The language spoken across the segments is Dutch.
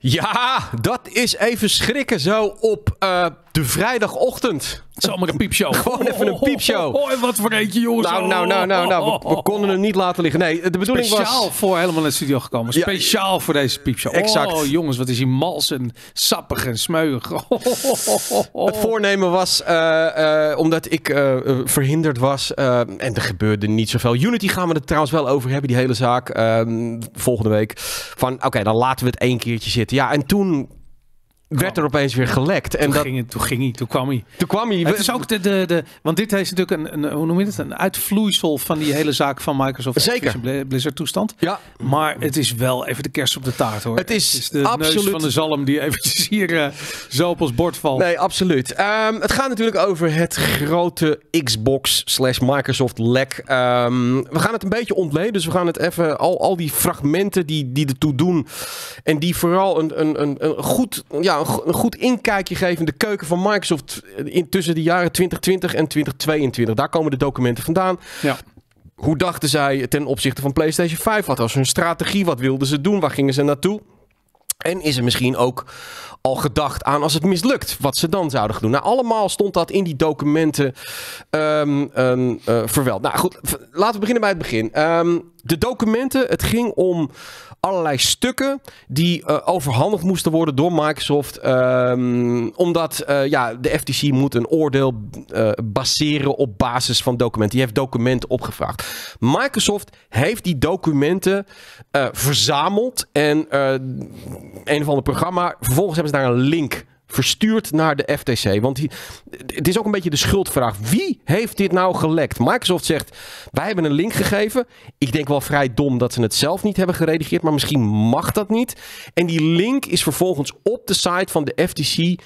Ja, dat is even schrikken zo op eh, de vrijdagochtend. Het is allemaal een piepshow. Gewoon even een piepshow. Oh, wat voor eentje, jongens. Nou, nou, nou, nou, nou We, konden het niet laten liggen. Nee, de bedoeling Speciaal was... Speciaal voor helemaal in de studio gekomen. Speciaal voor deze piepshow. Exact. Oh, jongens, wat is hij mals en sappig en smeuig. Oh, oh, oh, het voornemen was, eh, eh, omdat ik eh, verhinderd was, en er gebeurde niet zoveel. Unity gaan we het trouwens wel over hebben, die hele zaak. Ehm, volgende week. Van, oké, dan laten we het één keertje zitten. Ja, en toen werd er opeens weer gelekt. En toen, dat... ging hij, toen ging hij, toen kwam hij. Toen kwam hij. Het is ook de, de, de want dit is natuurlijk een, een, hoe noem je het, een uitvloeisel van die hele zaak van Microsoft Zeker. Blizzard toestand. Ja. Maar het is wel even de kerst op de taart hoor. Het is, de absoluut... neus van de zalm die eventjes hier eh, zo op ons bord valt. Nee, absoluut. Ehm, het gaat natuurlijk over het grote Xbox slash Microsoft lek. Ehm, we gaan het een beetje ontleden, dus we gaan het even, al, al die fragmenten die, die ertoe doen en die vooral een, een, een, een goed, ja, een, goed inkijkje geven in de keuken van Microsoft in, tussen de jaren 2020 en 2022. Daar komen de documenten vandaan. Ja. Hoe dachten zij ten opzichte van PlayStation 5? Wat was hun strategie? Wat wilden ze doen? Waar gingen ze naartoe? En is er misschien ook al gedacht aan als het mislukt, wat ze dan zouden doen? Nou, allemaal stond dat in die documenten um, verweld. Nou goed, laten we beginnen bij het begin. Ehm, de documenten, het ging om allerlei stukken die eh, overhandigd moesten worden door Microsoft. Ehm, omdat eh, ja, de FTC moet een oordeel uh, baseren op basis van documenten. Die heeft documenten opgevraagd. Microsoft heeft die documenten verzameld en een of ander programma. Vervolgens hebben ze daar een link verstuurd naar de FTC. Want het is ook een beetje de schuldvraag. Wie heeft dit nou gelekt? Microsoft zegt, wij hebben een link gegeven. Ik denk wel vrij dom dat ze het zelf niet hebben geredigeerd, maar misschien mag dat niet. En die link is vervolgens op de site van de FTC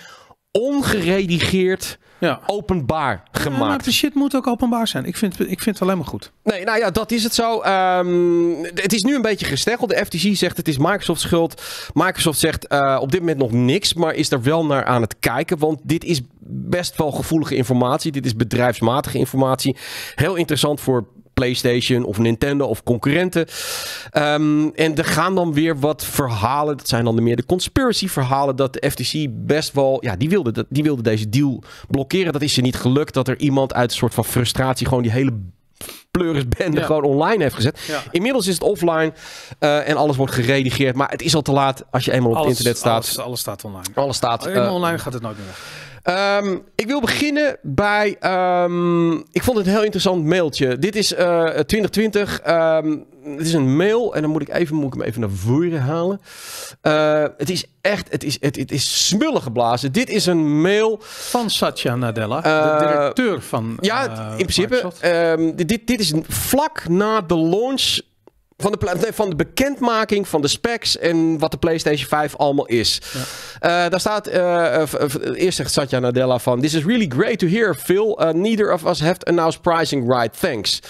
ongeredigeerd ja. openbaar gemaakt. maar de shit moet ook openbaar zijn. Ik vind, ik vind het alleen maar goed. Nee, nou ja, dat is het zo. Ehm, het is nu een beetje gesteggeld. De FTC zegt het is Microsoft's schuld. Microsoft zegt eh, op dit moment nog niks, maar is er wel naar aan het kijken. Want dit is best wel gevoelige informatie. Dit is bedrijfsmatige informatie. Heel interessant voor PlayStation of Nintendo of concurrenten. Ehm, en er gaan dan weer wat verhalen. Dat zijn dan de meer de conspiracy verhalen. Dat de FTC best wel. Ja, die wilde, die wilde deze deal blokkeren. Dat is ze niet gelukt. Dat er iemand uit een soort van frustratie gewoon die hele pleurisbende gewoon online heeft gezet. Inmiddels is het offline eh, en alles wordt geredigeerd. Maar het is al te laat als je eenmaal op het internet staat. Alles, staat online. Alles staat. Uh, online gaat het nooit meer Ehm, ik wil beginnen bij. Ehm, ik vond het een heel interessant mailtje. Dit is 2020. Eh, um, ehm, het is een mail en dan moet ik, even, moet ik hem even naar voren halen. Eh, het is echt. Het is, het, het is smullen geblazen. Dit is een mail. Van Satya Nadella, de eh, directeur van. Ja, in principe. dit, dit is vlak na de launch van de, van de bekendmaking van de specs en wat de PlayStation 5 allemaal is. Ja. Eh, daar staat, eh, eh, eerst zegt Satya Nadella van... This is really great to hear, Phil. neither of us have announced pricing right, thanks.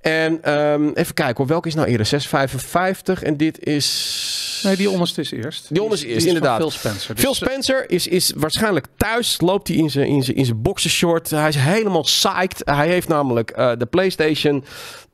En ehm, even kijken hoor, welke is nou eerder? 655 en dit is... Nee, die onderste is eerst. Die onderste is, inderdaad. Phil Spencer. Dus, Phil eh, Spencer is, is waarschijnlijk thuis, loopt hij in zijn, in zijn, in zijn boxershort. Hij is helemaal psyched. Hij heeft namelijk eh, de PlayStation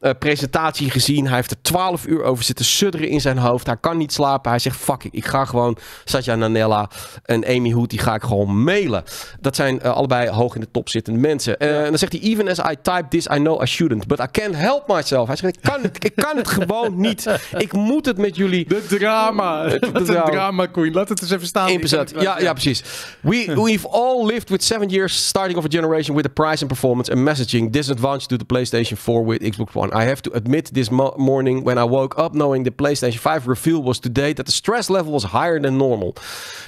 eh, presentatie gezien. Hij heeft er 12 uur over zitten sudderen in zijn hoofd. Hij kan niet slapen. Hij zegt, fuck ik ga gewoon Satya Nanella en Amy Hood, die ga ik gewoon mailen. Dat zijn allebei hoog in de top zittende mensen. En dan zegt hij, even as I type this, I know I shouldn't, but I can't help help myself. Hij zegt, ik kan het, ik kan het gewoon niet. Ik moet het met jullie. De drama. de drama. een drama queen. Laat het eens even staan. Ja, ja, precies. We, we've all lived with seven years starting of a generation with the price and performance and messaging disadvantage to the PlayStation 4 with Xbox One. I have to admit this morning when I woke up knowing the PlayStation 5 reveal was today that the stress level was higher than normal.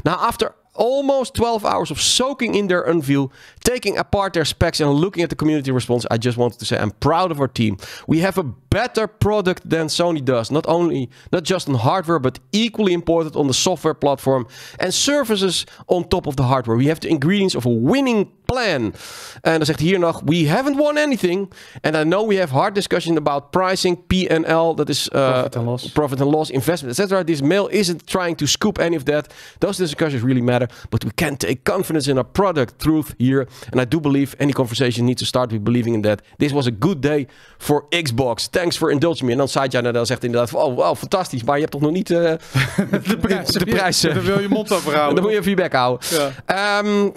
Now after almost 12 hours of soaking in their unveil, taking apart their specs and looking at the community response, I just wanted to say I'm proud of our team. We have a better product than Sony does, not only not just on hardware, but equally important on the software platform and services on top of the hardware. We have the ingredients of a winning plan. En dan zegt hij hier nog: We haven't won anything. And I know we have hard discussion about pricing, PL. Dat is eh, profit, and loss. profit and loss, investment, etc. This mail isn't trying to scoop any of that. Those discussions really matter. But we can take confidence in our product truth here. And I do believe any conversation needs to start with believing in that. This was a good day for Xbox. Thanks for indulging me. En dan Sajana dan zegt inderdaad: Oh, wow, fantastisch. Maar je hebt toch nog niet eh, de, prijzen. De Dan wil je mond overhouden. Dan moet je even je bek houden. Ja. Ehm,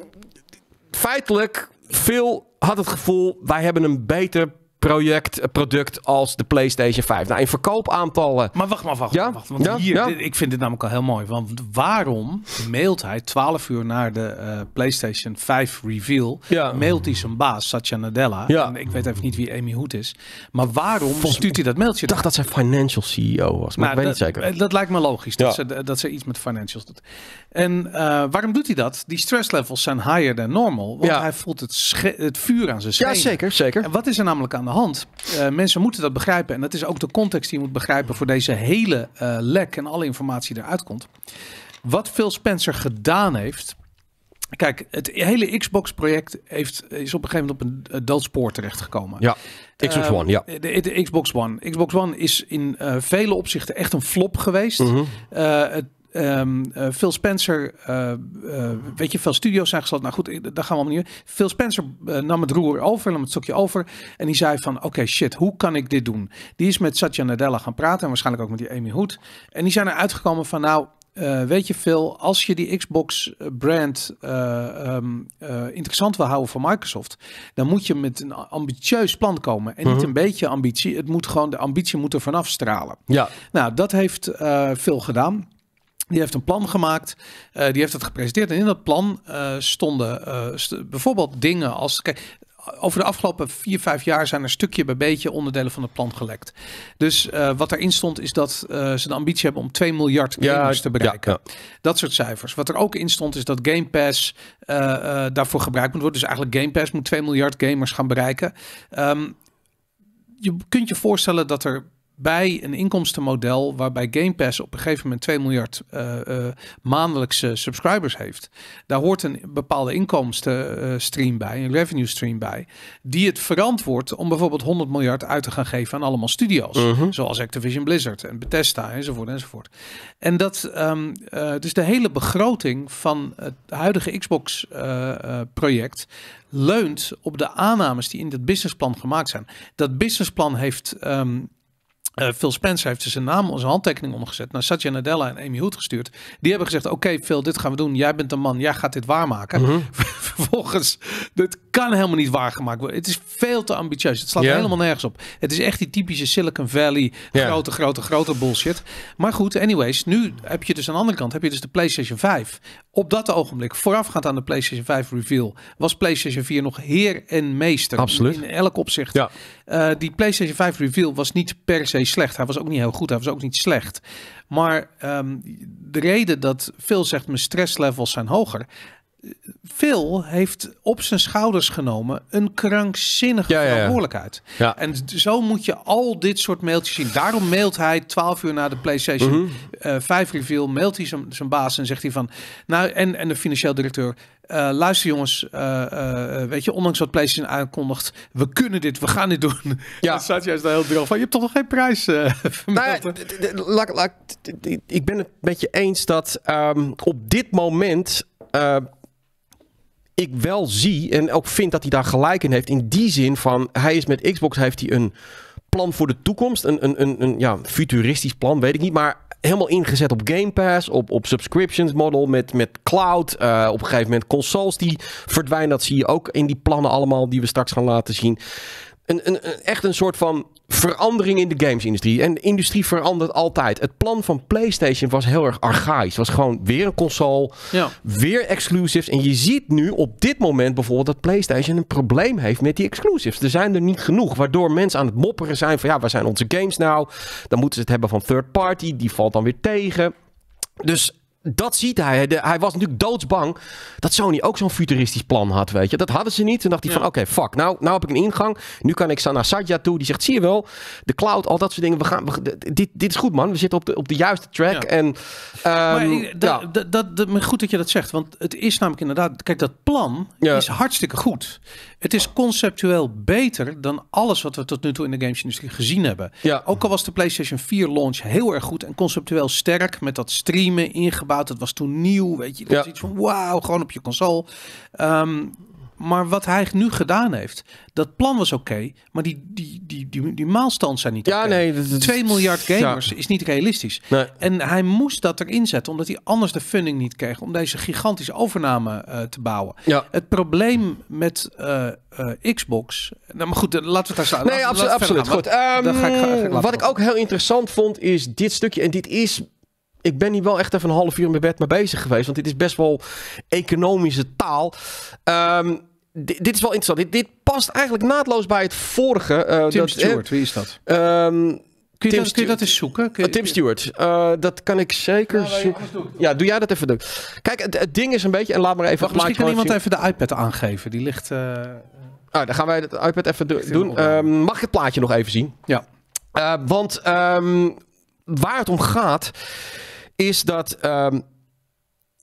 feitelijk, veel had het gevoel, wij hebben een beter project, eh, product als de PlayStation 5. Nou, in verkoopaantallen. Maar wacht maar, wacht. Ja? wacht want ja? hier, ja? ik vind dit namelijk al heel mooi. Want waarom mailt hij 12 uur na de eh, PlayStation 5 reveal? Mailt hij zijn baas, Satya Nadella. En ik weet even niet wie Amy Hood is. Maar waarom stuurt hij dat mailtje? Ik dacht dat zij financial CEO was. Maar nou, ik weet dat, zeker. Eh, dat lijkt me logisch. Dat, ze, dat ze iets met financials doet. En waarom doet hij dat? Die stress levels zijn higher than normal. Want hij voelt het, het vuur aan zijn schenen. Ja, zeker, zeker. En wat is er namelijk aan de hand. Eh, mensen moeten dat begrijpen. En dat is ook de context die je moet begrijpen voor deze hele eh, lek en alle informatie die eruit komt. Wat Phil Spencer gedaan heeft. Kijk, het hele Xbox-project heeft, is op een gegeven moment op een eh, doodspoor terechtgekomen. Ja, Xbox One, ja. De, Xbox One. Xbox One is in vele opzichten echt een flop geweest. Mhm. het um, Phil Spencer, eh, eh, weet je, veel studio's zijn gesloten. Nou goed, daar gaan we opnieuw. Phil Spencer nam het roer over, nam het stokje over. En die zei van, oké shit, hoe kan ik dit doen? Die is met Satya Nadella gaan praten en waarschijnlijk ook met die Amy Hood. En die zijn er uitgekomen van, nou, weet je veel, als je die Xbox-brand ehm, interessant wil houden voor Microsoft, dan moet je met een ambitieus plan komen. En niet mhm. een beetje ambitie, het moet gewoon, de ambitie moet vanaf stralen. Ja. Nou, dat heeft veel gedaan. Die heeft een plan gemaakt, eh, die heeft het gepresenteerd. En in dat plan eh, stonden eh, bijvoorbeeld dingen als. Kijk, over de afgelopen vier, vijf jaar zijn er stukje bij beetje onderdelen van het plan gelekt. Dus wat erin stond is dat ze de ambitie hebben om 2 miljard gamers te bereiken. Ja, Dat soort cijfers. Wat er ook in stond is dat Game Pass daarvoor gebruikt moet worden. Dus eigenlijk Game Pass moet 2 miljard gamers gaan bereiken. Ehm, je kunt je voorstellen dat er bij een inkomstenmodel waarbij Game Pass op een gegeven moment 2 miljard eh, eh, maandelijkse subscribers heeft. Daar hoort een bepaalde inkomstenstream eh, bij, een revenue stream bij, die het verantwoordt om bijvoorbeeld 100 miljard uit te gaan geven aan allemaal studios, mhm. zoals Activision Blizzard en Bethesda enzovoort enzovoort. En dat, ehm, dus de hele begroting van het huidige Xbox project leunt op de aannames die in dat businessplan gemaakt zijn. Dat businessplan heeft ehm, eh, Phil Spencer heeft dus zijn naam, onze handtekening omgezet naar Satya Nadella en Amy Hood gestuurd. Die hebben gezegd: Oké, Phil, dit gaan we doen. Jij bent de man, jij gaat dit waarmaken. Mhm. Vervolgens, dit kan helemaal niet waargemaakt worden. Het is veel te ambitieus. Het slaat helemaal nergens op. Het is echt die typische Silicon Valley, grote, grote, grote bullshit. Maar goed, anyways, nu heb je dus aan de andere kant heb je dus de PlayStation 5. Op dat ogenblik, voorafgaand aan de PlayStation 5 reveal, was PlayStation 4 nog heer en meester. Absoluut. In, elk opzicht. Ja. Eh, die PlayStation 5 reveal was niet per se slecht. Hij was ook niet heel goed. Hij was ook niet slecht. Maar ehm, de reden dat veel zegt mijn stresslevels zijn hoger, Phil heeft op zijn schouders genomen een krankzinnige verantwoordelijkheid. Ja, ja. En zo moet je al dit soort mailtjes zien. Daarom mailt hij 12 uur na de PlayStation 5 mhm. eh, reveal, mailt hij zijn baas en zegt hij van, nou en, en de financieel directeur, eh, luister jongens, eh, weet je, ondanks wat PlayStation aankondigt, we kunnen dit, we gaan dit doen. Ja. Dan staat juist daar heel droog van, je hebt toch nog geen prijs Ik ben het met je eens dat ehm, op dit moment ik wel zie en ook vind dat hij daar gelijk in heeft. In die zin van, hij is met Xbox heeft hij een plan voor de toekomst. Een, een, een, ja, futuristisch plan, weet ik niet. Maar helemaal ingezet op Game Pass, op, op subscriptions model, met, met cloud. Eh, op een gegeven moment consoles die verdwijnen. Dat zie je ook in die plannen allemaal die we straks gaan laten zien een, echt een soort van verandering in de gamesindustrie. En de industrie verandert altijd. Het plan van PlayStation was heel erg archaïs. Het was gewoon weer een console, ja. weer exclusives. En je ziet nu op dit moment bijvoorbeeld dat PlayStation een probleem heeft met die exclusives. Er zijn er niet genoeg, waardoor mensen aan het mopperen zijn van ja, waar zijn onze games nou? Dan moeten ze het hebben van third party, die valt dan weer tegen. Dus dat ziet hij. hij was natuurlijk doodsbang dat Sony ook zo'n futuristisch plan had, weet je. Dat hadden ze niet. Toen dacht hij van, oké, fuck. Nou, nou heb ik een ingang. Nu kan ik naar Satya toe. Die zegt, zie je wel, de cloud, al dat soort dingen. We gaan, dit, dit is goed, man. We zitten op de, op de juiste track. En, ehm, maar, ja. dat, goed dat je dat zegt. Want het is namelijk inderdaad... Kijk, dat plan is hartstikke goed. Het is conceptueel beter dan alles wat we tot nu toe in de gamesindustrie gezien hebben. Ook al was de PlayStation 4 launch heel erg goed en conceptueel sterk... met dat streamen ingebouwd gebouwd. Het was toen nieuw, weet je. Dat ja. iets van wauw, gewoon op je console. Ehm, maar wat hij nu gedaan heeft, dat plan was oké, maar die, die, die, die, die maalstand zijn niet oké. okay. 2 miljard gamers is niet realistisch. En hij moest dat erin zetten, omdat hij anders de funding niet kreeg om deze gigantische overname eh, te bouwen. Ja. Het probleem met eh, eh, Xbox. Nou, maar goed, laten we daar staan. Nee, absoluut, absoluut. goed. Ehm, wat ik ook heel interessant vond, is dit stukje. En dit is ik ben hier wel echt even een half uur in mijn bed mee bezig geweest. Want dit is best wel economische taal. Ehm, dit is wel interessant. Dit, past eigenlijk naadloos bij het vorige. Eh, Tim dat, eh, Stewart, wie is dat? Um, kun, je dat kun je, dat, eens zoeken? Eh, Tim Stewart. dat kan ik zeker ja, zoeken. ja, doe jij dat even. Doen. Kijk, het, ding is een beetje... En laat maar even... Wacht, misschien kan iemand even de iPad aangeven. Die ligt... Ah, dan gaan wij het iPad even doen. Ehm, mag ik het plaatje nog even zien? Ja. want waar het om gaat is dat ehm,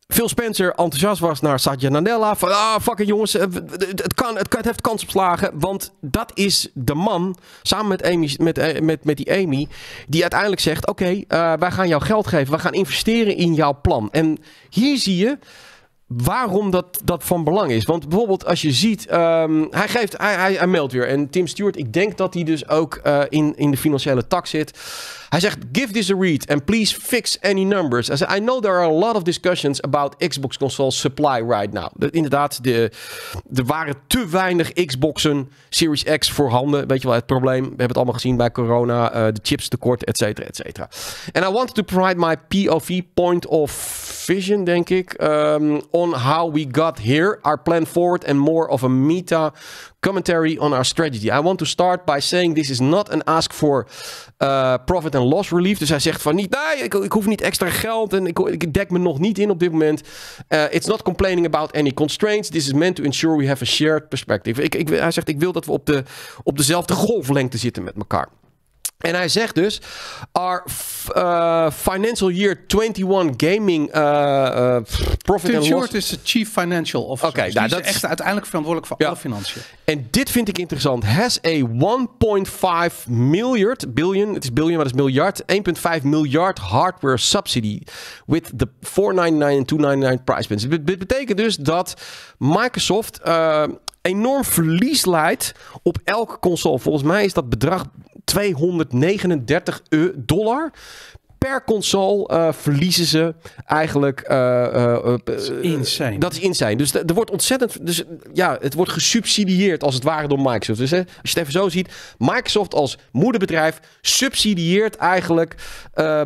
Phil Spencer enthousiast was naar Satya Nadella. Van, ah, fucking jongens, eh, het, kan, het, het heeft kans op slagen. Want dat is de man, samen met, Amy, met, eh, met, met die Amy, die uiteindelijk zegt... oké, eh, wij gaan jou geld geven, we gaan investeren in jouw plan. En hier zie je waarom dat, dat van belang is. Want bijvoorbeeld als je ziet, ehm, hij, geeft, hij, hij, hij weer. En Tim Stewart, ik denk dat hij dus ook in, in de financiële tak zit... Hij zegt: Give this a read and please fix any numbers. As I know there are a lot of discussions about Xbox console supply right now. inderdaad, de, er waren te weinig Xboxen Series X voorhanden. Weet je wel het probleem? We hebben het allemaal gezien bij corona, eh, de chips tekort, et cetera, et cetera. And I wanted to provide my POV point of vision, denk ik, ehm, on how we got here, our plan forward and more of a meta commentary on our strategy. I want to start by saying this is not an ask for uh, profit and loss relief. Dus hij zegt van niet, nee, ik, ik hoef niet extra geld en ik, ik, dek me nog niet in op dit moment. Uh, it's not complaining about any constraints. This is meant to ensure we have a shared perspective. Ik, hij zegt, ik wil dat we op, de, op dezelfde golflengte zitten met elkaar. En hij zegt dus: Our uh, financial year 21 gaming uh, uh, profit and Short is de chief financial officer. Oké, dus nou, dat is echt uiteindelijk verantwoordelijk voor alle financiën. En dit vind ik interessant. Has a 1.5 miljard billion, het is billion, maar dat is miljard, 1.5 miljard hardware subsidy with the 499 en 299 price points. Dit betekent dus dat Microsoft uh, enorm verlies leidt op elke console. Volgens mij is dat bedrag 239 eh, dollar per console eh, verliezen ze eigenlijk. Uh, uh, dat is insane. Dat is Dus er wordt ontzettend. Dus ja, het wordt gesubsidieerd als het ware door Microsoft. Dus hè, als je het even zo ziet, Microsoft als moederbedrijf subsidieert eigenlijk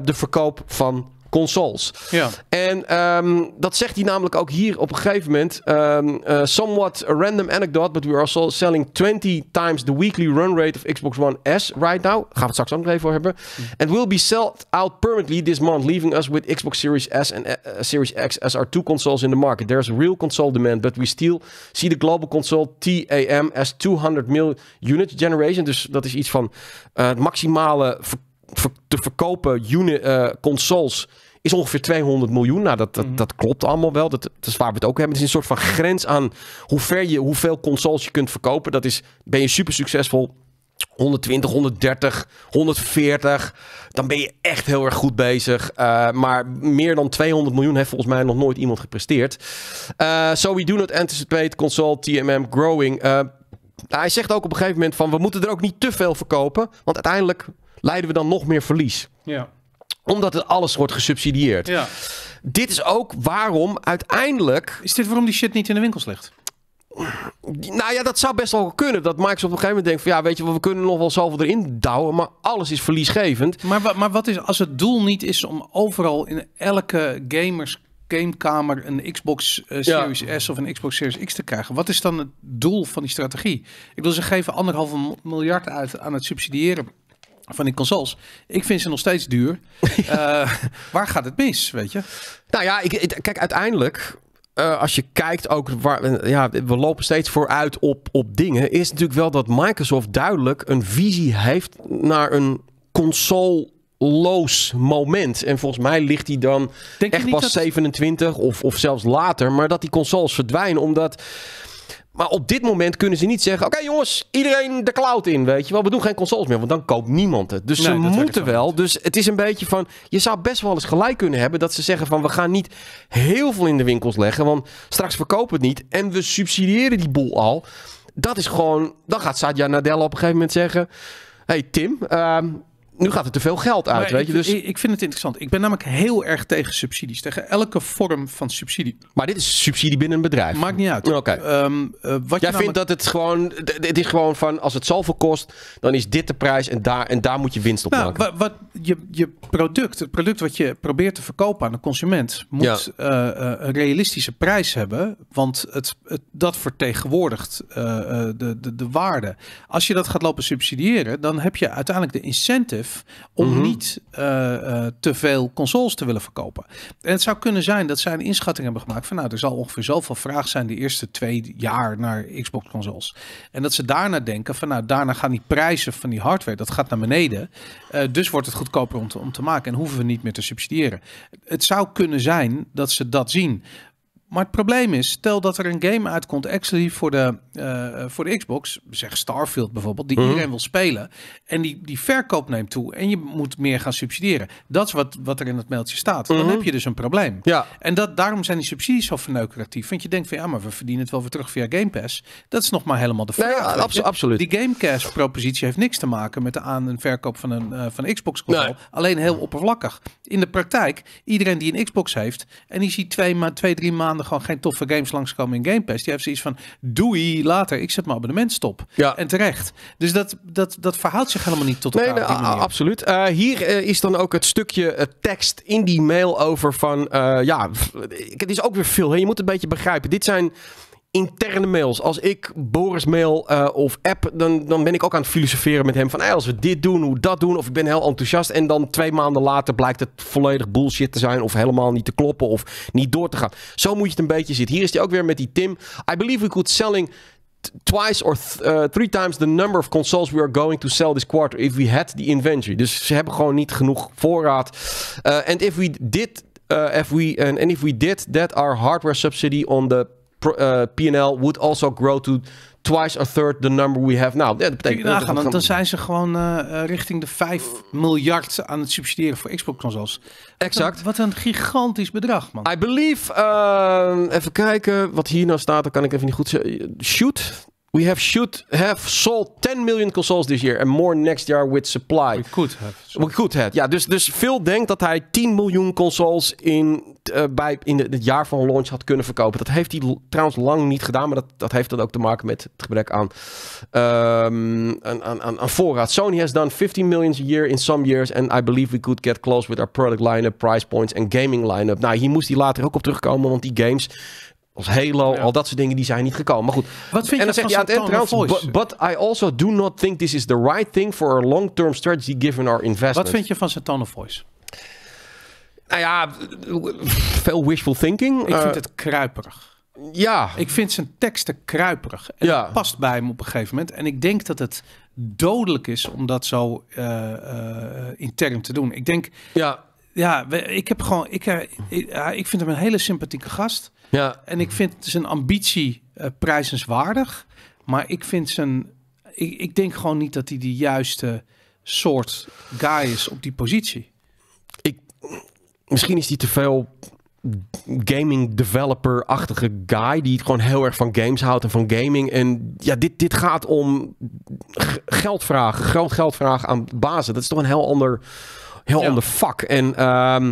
de verkoop van consoles. Ja. En ehm, dat zegt hij namelijk ook hier op een gegeven moment. Um, somewhat random anecdote, but we are also selling 20 times the weekly run rate of Xbox One S right now. Gaan we het straks ook nog even voor hebben. Mm. And will be sold out permanently this month, leaving us with Xbox Series S and eh, eh, Series X as our two consoles in the market. There's real console demand, but we still see the global console TAM as 200 million units generation. Dus dat is iets van het maximale verkoop te verkopen unit, eh, consoles is ongeveer 200 miljoen. Nou, dat, dat, mhm. dat klopt allemaal wel. Dat, is waar we het ook hebben. Het is een soort van grens aan hoe ver je, hoeveel consoles je kunt verkopen. Dat is, ben je super succesvol. 120, 130, 140. Dan ben je echt heel erg goed bezig. Eh, maar meer dan 200 miljoen heeft volgens mij nog nooit iemand gepresteerd. Uh, so we do not anticipate console TMM growing. hij zegt ook op een gegeven moment van... we moeten er ook niet te veel verkopen. Want uiteindelijk leiden we dan nog meer verlies. Ja. Omdat het alles wordt gesubsidieerd. Ja. Dit is ook waarom uiteindelijk. Is dit waarom die shit niet in de winkels ligt? Nou ja, dat zou best wel kunnen. Dat Microsoft op een gegeven moment denkt van ja, weet je we kunnen nog wel zoveel erin douwen, maar alles is verliesgevend. Maar, maar wat is als het doel niet is om overal in elke gamers gamekamer een Xbox eh, Series S of een Xbox Series X te krijgen. Wat is dan het doel van die strategie? Ik wil ze geven anderhalve miljard uit aan het subsidiëren van die consoles. Ik vind ze nog steeds duur. Eh, waar gaat het mis, weet je? Nou ja, ik, kijk, uiteindelijk... Eh, als je kijkt ook waar, eh, ja, we lopen steeds vooruit op, op dingen, is natuurlijk wel dat Microsoft duidelijk een visie heeft naar een console moment. En volgens mij ligt die dan echt pas 27 of, of zelfs later, maar dat die consoles verdwijnen omdat maar op dit moment kunnen ze niet zeggen: Oké jongens, iedereen de cloud in. Weet je wel, we doen geen consoles meer, want dan koopt niemand het. Dus ze moeten wel. Dus het is een beetje van: Je zou best wel eens gelijk kunnen hebben dat ze zeggen: van We gaan niet heel veel in de winkels leggen, want straks verkopen het niet. En we subsidiëren die boel al. Dat is gewoon. Dan gaat Sadia Nadella op een gegeven moment zeggen: Hey Tim, ehm, nu gaat er te veel geld uit. weet ik, je? Dus... ik vind het interessant. Ik ben namelijk heel erg tegen subsidies. Tegen elke vorm van subsidie. Maar dit is subsidie binnen een bedrijf. Maakt niet uit. Oké. Ehm, eh, Jij vindt dat het gewoon. Het is gewoon van als het zoveel kost, dan is dit de prijs en daar, en daar moet je winst op nou, maken. Wat, wat, je, je product, het product wat je probeert te verkopen aan de consument, moet eh, eh, een realistische prijs hebben. Want het, het dat vertegenwoordigt de, de, de waarde. Als je dat gaat lopen subsidiëren, dan heb je uiteindelijk de incentive om mhm. niet eh, eh, te veel consoles te willen verkopen. En het zou kunnen zijn dat zij een inschatting hebben gemaakt van nou, er zal ongeveer zoveel vraag zijn de eerste twee jaar naar Xbox consoles. En dat ze daarna denken van nou, daarna gaan die prijzen van die hardware, dat gaat naar beneden. Eh, dus wordt het goedkoper om te, om te maken en hoeven we niet meer te subsidiëren. Het zou kunnen zijn dat ze dat zien. Maar het probleem is, stel dat er een game uitkomt actually voor de, eh, eh, voor de Xbox, zeg Starfield bijvoorbeeld, die mhm. iedereen wil spelen. En die, die verkoop neemt toe en je moet meer gaan subsidiëren. Dat is wat, wat er in het mailtje staat. Dan mhm. heb je dus een probleem. Ja. En dat, daarom zijn die subsidies zo verneukeratief. Want je denkt van ja, maar we verdienen het wel weer terug via Game Pass. Dat is nog maar helemaal de vraag. absoluut. Die Game Pass propositie heeft niks te maken met de aan- en verkoop van een, eh, van Xbox console. Alleen heel oppervlakkig. In de praktijk, iedereen die een Xbox heeft en die ziet twee, ma twee drie maanden gewoon geen toffe games langskomen in Game Pass. Die heeft zoiets van, doei, later, ik zet mijn abonnement stop. Ja. En terecht. Dus dat, dat, dat verhoudt zich helemaal niet tot elkaar. Nee, absoluut. Eh, hier eh, is dan ook het stukje eh, tekst in die mail over van, ja, het is ook weer veel. Je moet het een beetje begrijpen. Dit zijn interne mails. Als ik Boris mail eh, of app, dan, dan ben ik ook aan het filosoferen met hem. Van als we dit doen, hoe dat doen. Of ik ben heel enthousiast. En dan twee maanden later blijkt het volledig bullshit te zijn. Of helemaal niet te kloppen. Of niet door te gaan. Zo moet je het een beetje zien. Hier is hij ook weer met die Tim. I believe we could selling twice or eh, three times the number of consoles we are going to sell this quarter if we had the inventory. Dus ze hebben gewoon niet genoeg voorraad. Eh, and if we did, if we and if we did that, our hardware subsidy on the PnL eh, P&L would also grow to twice a third the number we have now. Ja, dat betekent dat dan zijn ze gewoon eh, eh, richting de 5 miljard aan het subsidiëren voor Xbox consoles. Exact. Wat, een gigantisch bedrag, man. I believe, even kijken wat hier nou staat, dan kan ik even niet goed zeggen. Shoot, we have should have sold 10 million consoles this year and more next year with supply. We could have. We could have. Ja, dus, dus Phil denkt dat hij 10 miljoen consoles in, eh, bij, in het jaar van launch had kunnen verkopen. Dat heeft hij trouwens lang niet gedaan, maar dat, dat heeft dan ook te maken met het gebrek aan, um, aan, aan, aan voorraad. Sony has done 15 millions a year in some years and I believe we could get close with our product lineup, price points and gaming lineup. Nou, hier moest hij later ook op terugkomen, want die games als Halo, al dat soort dingen, die zijn niet gekomen. Maar goed. Wat vind en dan zegt hij aan het but, I also do not think this is the right thing for our long-term strategy given our investment. Wat vind je van zijn tone of voice? Nou ja, veel wishful thinking. Ik vind eh, het kruiperig. Ja. Ik vind zijn teksten kruiperig. En ja. past bij hem op een gegeven moment. En ik denk dat het dodelijk is om dat zo uh, intern te doen. Ik denk... Ja ja, ik heb gewoon. Ik, eh, ik vind hem een hele sympathieke gast. Ja. En ik vind zijn ambitie eh, prijzenswaardig. Maar ik vind zijn. Ik, ik denk gewoon niet dat hij de juiste soort guy is op die positie. Ik, misschien is hij te veel gaming developer-achtige guy die gewoon heel erg van games houdt en van gaming. En ja, dit, dit gaat om geldvraag, groot geldvraag aan bazen. Dat is toch een heel ander heel ja. ander vak. En ehm,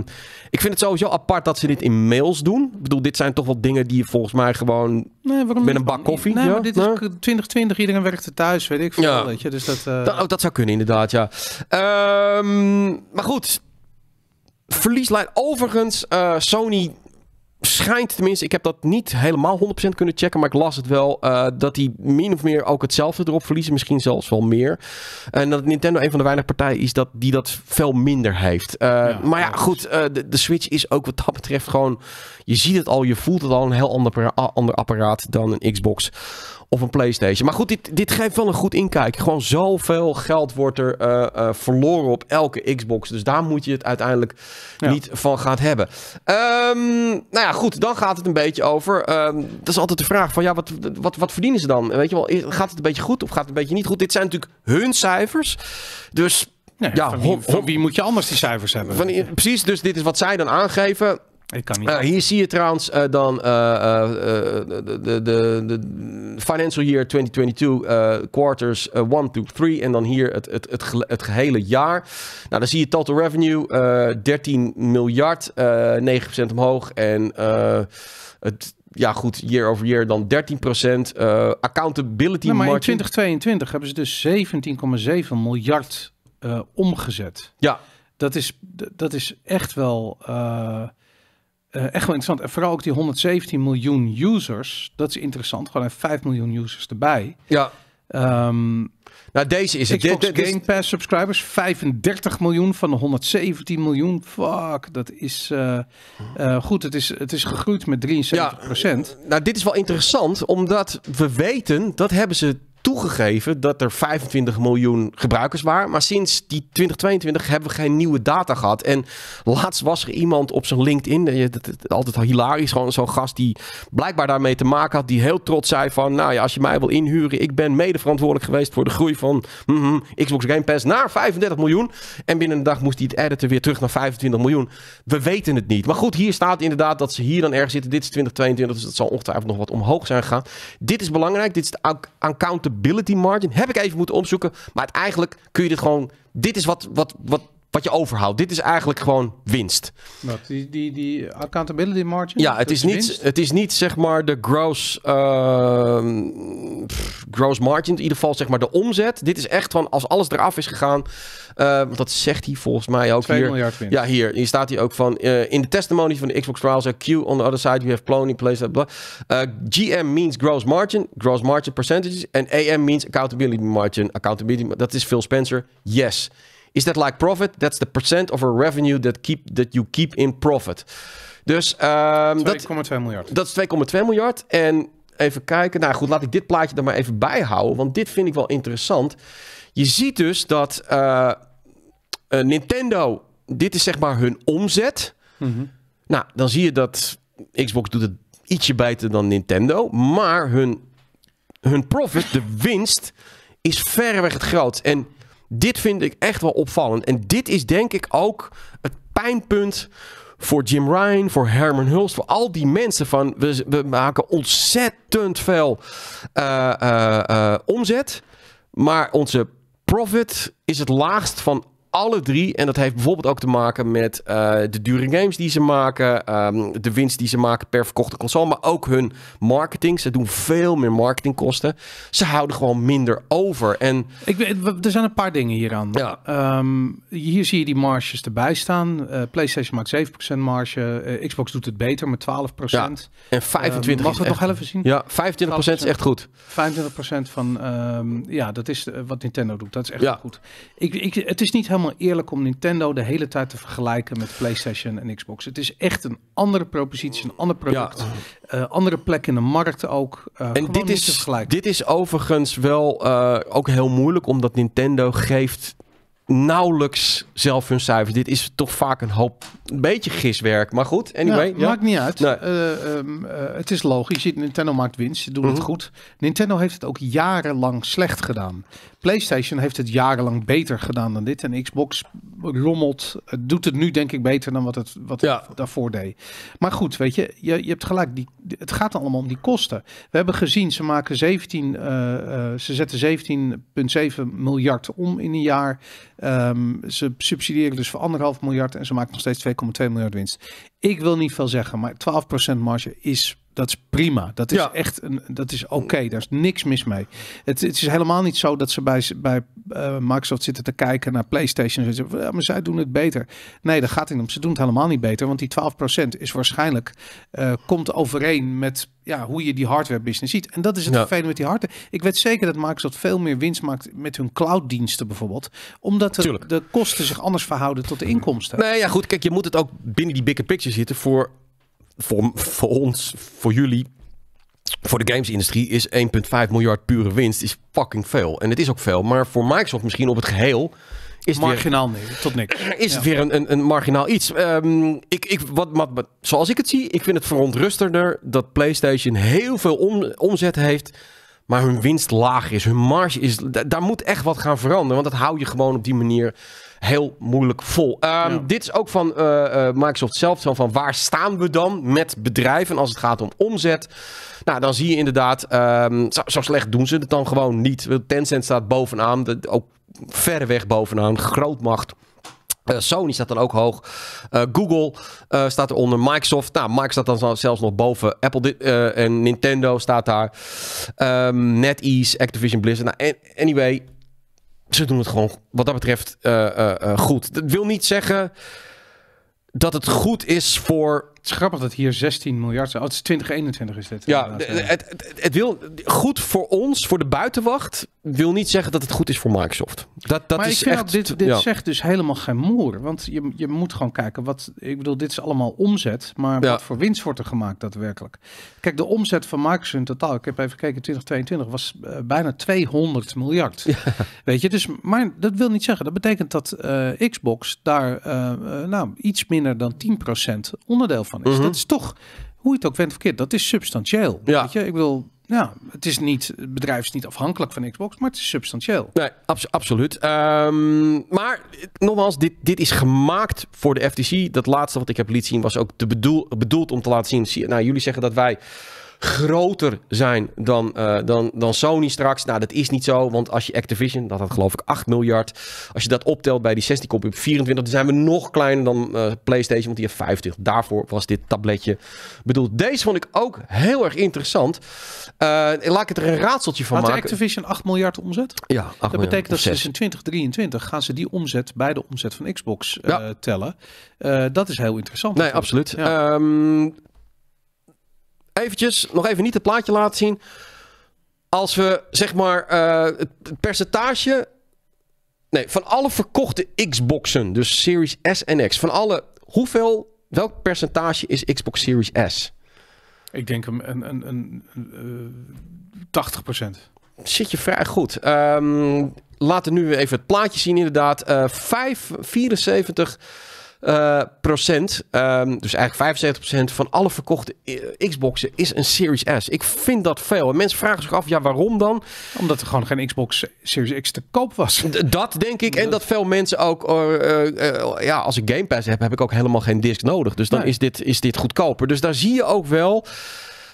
ik vind het sowieso apart dat ze dit in mails doen. Ik bedoel, dit zijn toch wel dingen die je volgens mij gewoon nee, met een bak koffie. Nee, maar dit is 2020, iedereen werkte thuis, weet ik veel. Ja. je, dus eh, dat, oh, dat, zou kunnen inderdaad, ja. Ehm, maar goed, verlies overigens eh, Sony schijnt tenminste, ik heb dat niet helemaal 100% kunnen checken, maar ik las het wel, eh, dat die min of meer ook hetzelfde erop verliezen, misschien zelfs wel meer. En dat Nintendo een van de weinige partijen is dat, die dat veel minder heeft. Eh, maar ja, goed, eh, de, de, Switch is ook wat dat betreft gewoon, je ziet het al, je voelt het al, een heel ander, ander apparaat dan een Xbox of een PlayStation. Maar goed, dit, dit geeft wel een goed inkijk. Gewoon zoveel geld wordt er eh, eh, verloren op elke Xbox. Dus daar moet je het uiteindelijk niet van gaan hebben. Ehm, nou ja, goed, dan gaat het een beetje over. Um, dat is altijd de vraag van ja, wat, wat, wat verdienen ze dan? Weet je wel, gaat het een beetje goed of gaat het een beetje niet goed? Dit zijn natuurlijk hun cijfers. Dus. ja, van wie, wie, moet je anders die cijfers hebben? Van, precies, dus dit is wat zij dan aangeven. Eh, hier zie je trouwens eh, dan eh, de, de, de, financial year 2022 quarters 1, 2, 3 en dan hier het, het, het, het, gehele jaar. Nou, dan zie je total revenue 13 miljard, 9% omhoog en het ja, goed, year over year dan 13%. procent accountability nou, maar in 2022 hebben ze dus 17,7 miljard omgezet. Ja. Dat is, dat is echt wel... Eh, echt wel interessant. En vooral ook die 117 miljoen users. Dat is interessant. Gewoon even 5 miljoen users erbij. Ja. Ehm, nou, deze is het. Xbox dit, Game Pass subscribers, 35 miljoen van de 117 miljoen. Fuck, dat is eh, eh, goed. Het is, het is gegroeid met 73 procent. nou, dit is wel interessant, omdat we weten, dat hebben ze toegegeven dat er 25 miljoen gebruikers waren. Maar sinds die 2022 hebben we geen nieuwe data gehad. En laatst was er iemand op zijn LinkedIn, eh, altijd hilarisch, gewoon zo'n gast die blijkbaar daarmee te maken had, die heel trots zei van, nou ja, als je mij wil inhuren, ik ben mede verantwoordelijk geweest voor de groei van hm, hm, Xbox Game Pass naar 35 miljoen. En binnen een dag moest hij het editen weer terug naar 25 miljoen. We weten het niet. Maar goed, hier staat inderdaad dat ze hier dan erg zitten. Dit is 2022, dus dat zal ongetwijfeld nog wat omhoog zijn gegaan. Dit is belangrijk. Dit is de accountability profitability margin. Heb ik even moeten opzoeken. Maar eigenlijk kun je dit gewoon. Dit is wat, wat, wat wat je overhoudt. Dit is eigenlijk gewoon winst. die, die, die accountability margin? Ja, het is, niet, het is niet zeg maar de gross, ehm, gross margin. In ieder geval zeg maar de omzet. Dit is echt van als alles eraf is gegaan. Uh, dat zegt hij volgens mij ook hier. miljard winst. Ja, hier. Hier staat hij ook van. Eh, in de testimony van de Xbox Trials. Eh, Q on the other side. We have Plony place. Blah, eh, GM means gross margin. Gross margin percentages. En AM means accountability margin. Accountability. Dat is Phil Spencer. Yes. Is that like profit? That's the percent of a revenue that, keep, that you keep in profit. Dus 2,2 ehm, miljard. Dat is 2,2 miljard. En even kijken. Nou goed, laat ik dit plaatje er maar even bijhouden. Want dit vind ik wel interessant. Je ziet dus dat eh, eh, Nintendo, dit is zeg maar hun omzet. Mhm. Nou, dan zie je dat Xbox doet het ietsje beter dan Nintendo. Maar hun, hun profit, de winst, is verreweg het groot. En dit vind ik echt wel opvallend. En dit is denk ik ook het pijnpunt voor Jim Ryan, voor Herman Hulst, voor al die mensen van we, we maken ontzettend veel eh, eh, eh, omzet, maar onze profit is het laagst van alle drie. En dat heeft bijvoorbeeld ook te maken met eh, de dure games die ze maken. Ehm, de winst die ze maken per verkochte console. Maar ook hun marketing. Ze doen veel meer marketingkosten. Ze houden gewoon minder over. En... Ik, er zijn een paar dingen hieraan. Ja. Ehm, hier zie je die marges erbij staan. Eh, PlayStation maakt 7% marge. Eh, Xbox doet het beter met 12%. Ja. En 25% ehm, Mag we het nog even zien? Ja, 25% is echt goed. 25% van, ja, dat is wat Nintendo doet. Dat is echt goed. Ik, ik, het is niet helemaal helemaal eerlijk om Nintendo de hele tijd te vergelijken met PlayStation en Xbox. Het is echt een andere propositie, een ander product. Eh, andere plek in de markt ook. Eh, en dit is, dit is overigens wel eh, ook heel moeilijk, omdat Nintendo geeft nauwelijks zelf hun cijfers. Dit is toch vaak een hoop, een beetje giswerk. Maar goed, anyway. Ja, Maakt niet uit. Ehm, het is logisch. Nintendo maakt winst. Ze doen het mhm. goed. Nintendo heeft het ook jarenlang slecht gedaan. PlayStation heeft het jarenlang beter gedaan dan dit. En Xbox rommelt, doet het nu denk ik beter dan wat het, wat daarvoor deed. Maar goed, weet je, je, je hebt gelijk. Die, het gaat allemaal om die kosten. We hebben gezien, ze maken 17, eh, eh, ze zetten 17,7 miljard om in een jaar. Ehm, ze subsidiëren dus voor anderhalf miljard en ze maken nog steeds 2,2 miljard winst. Ik wil niet veel zeggen, maar 12% marge is dat is prima. Dat is echt een, dat is oké. Daar is niks mis mee. Het, het, is helemaal niet zo dat ze bij, bij eh, Microsoft zitten te kijken naar PlayStation. En zeggen, maar zij doen het beter. Nee, dat gaat niet om. Ze doen het helemaal niet beter. Want die 12% is waarschijnlijk eh, komt overeen met ja, hoe je die hardware business ziet. En dat is het ja. vervelende met die hardware. Ik weet zeker dat Microsoft veel meer winst maakt met hun clouddiensten bijvoorbeeld. Omdat de, de kosten zich anders verhouden tot de inkomsten. Nee, ja, goed. Kijk, je moet het ook binnen die bigger picture zitten voor voor, ons, voor jullie, voor de gamesindustrie is 1,5 miljard pure winst is fucking veel. En het is ook veel. Maar voor Microsoft misschien op het geheel is het marginaal nee, tot niks. Is het weer een, een, een marginaal iets? Ehm, ik, ik, wat, zoals ik het zie, ik vind het verontrustender dat PlayStation heel veel omzet heeft, maar hun winst laag is, hun marge is. Daar moet echt wat gaan veranderen, want dat hou je gewoon op die manier heel moeilijk vol. Ehm, dit is ook van eh, eh, Microsoft zelf. Van, van waar staan we dan met bedrijven als het gaat om omzet? Nou, dan zie je inderdaad, ehm, zo, slecht doen ze het dan gewoon niet. Tencent staat bovenaan, de, ook weg bovenaan, grootmacht. Uh, Sony staat dan ook hoog. Google uh, staat eronder. Microsoft. Nou, Microsoft staat dan zelfs nog boven. Apple en Nintendo staat daar. Um, NetEase, Activision Blizzard. Nou, anyway, ze doen het gewoon wat dat betreft eh, eh, eh, goed. Dat wil niet zeggen dat het goed is voor het is grappig dat hier 16 miljard zijn. Oh, het is 2021 is dit. Ja, het, het, wil goed voor ons, voor de buitenwacht, wil niet zeggen dat het goed is voor Microsoft. Dat, dat is ik echt, dit, dit zegt dus helemaal geen moer. Want je, je moet gewoon kijken wat, ik bedoel, dit is allemaal omzet, maar wat voor winst wordt er gemaakt daadwerkelijk? Kijk, de omzet van Microsoft in totaal, ik heb even gekeken, 2022 was eh, bijna 200 miljard. Weet je, dus, maar dat wil niet zeggen, dat betekent dat eh, Xbox daar eh, nou, iets minder dan 10% onderdeel van is. Mhm. Dat is toch, hoe je het ook bent verkeerd, dat is substantieel. Ja. Weet je? Ik bedoel, ja, het, is niet, het bedrijf is niet afhankelijk van Xbox, maar het is substantieel. Nee, absoluut. Ehm, maar nogmaals, dit, dit is gemaakt voor de FTC. Dat laatste wat ik heb liet zien was ook de bedoel, bedoeld om te laten zien. Nou, jullie zeggen dat wij groter zijn dan, eh, dan, dan Sony straks. Nou, dat is niet zo, want als je Activision, dat had geloof ik 8 miljard. Als je dat optelt bij die 16 op 24, dan zijn we nog kleiner dan eh, PlayStation, want die heeft 50. Daarvoor was dit tabletje bedoeld. Deze vond ik ook heel erg interessant. Eh, laat ik het er een raadseltje van maken. maken. Activision 8 miljard omzet? Ja, 8 Dat betekent dat ze dus in 2023 gaan ze die omzet bij de omzet van Xbox tellen. dat is heel interessant. Nee, absoluut. Ja. Ehm, eventjes, nog even niet het plaatje laten zien. Als we zeg maar eh, het percentage Nee, van alle verkochte Xboxen, dus Series S en X, van alle, hoeveel, welk percentage is Xbox Series S? Ik denk een, een, een, een, 80%. Eh, Zit je vrij goed. Ehm, laten we nu even het plaatje zien, inderdaad. Uh, eh, 574. Eh, procent, ehm, dus eigenlijk 75% van alle verkochte eh, Xboxen is een Series S. Ik vind dat veel. En mensen vragen zich af, ja waarom dan? Omdat er gewoon geen Xbox Series X te koop was. dat denk ik. En dat veel mensen ook, eh, ja als ik Game Pass heb, heb ik ook helemaal geen disc nodig. Dus dan is, dit, is dit goedkoper. Dus daar zie je ook wel...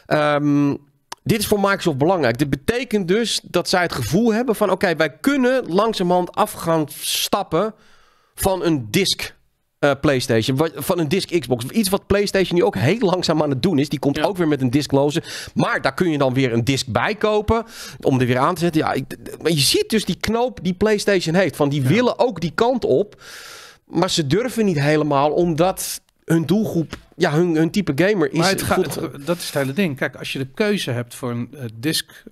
Ehm, dit is voor Microsoft belangrijk. Dit betekent dus dat zij het gevoel hebben van... oké, wij kunnen langzamerhand gaan stappen van een disk eh, PlayStation. van een disc Xbox. Iets wat PlayStation nu ook heel langzaam aan het doen is. Die komt ook weer met een disc Maar daar kun je dan weer een disc bij kopen. Om er weer aan te zetten. Ja, ik, maar je ziet dus die knoop die PlayStation heeft. Van die willen ook die kant op. Maar ze durven niet helemaal. Omdat hun doelgroep, ja, hun, hun type gamer is. het goed. dat is het hele ding. Kijk, als je de keuze hebt voor een uh, eh, disc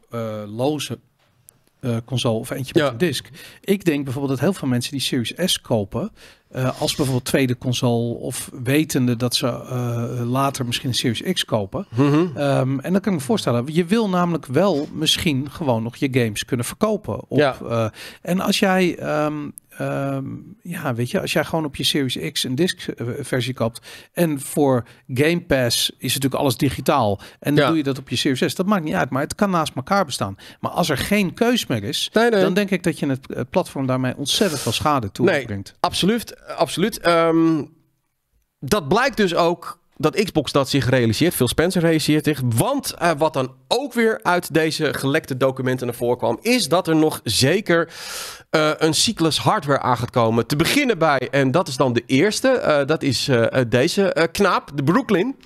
eh, console of eentje met een disc. Ik denk bijvoorbeeld dat heel veel mensen die Series S kopen, eh, als bijvoorbeeld tweede console of wetende dat ze eh, later misschien een Series X kopen. Mhm. Ehm, en dan kan ik me voorstellen, je wil namelijk wel misschien gewoon nog je games kunnen verkopen. Op, ja. en als jij ehm, Ehm, ja, weet je, als jij gewoon op je Series X een disc eh, versie kapt. En voor Game Pass is natuurlijk alles digitaal. En dan doe je dat op je Series S. Dat maakt niet uit, maar het kan naast elkaar bestaan. Maar als er geen keus meer is, dan denk ik dat je het eh, platform daarmee ontzettend veel schade toebrengt. Nee, absoluut, absoluut. Ehm, dat blijkt dus ook dat Xbox dat zich realiseert. Phil Spencer realiseert zich. Want eh, wat dan ook weer uit deze gelekte documenten naar voren kwam, is dat er nog zeker eh, een cyclus hardware aan gaat komen. Te beginnen bij, en dat is dan de eerste, eh, dat is deze knaap, de Brooklyn.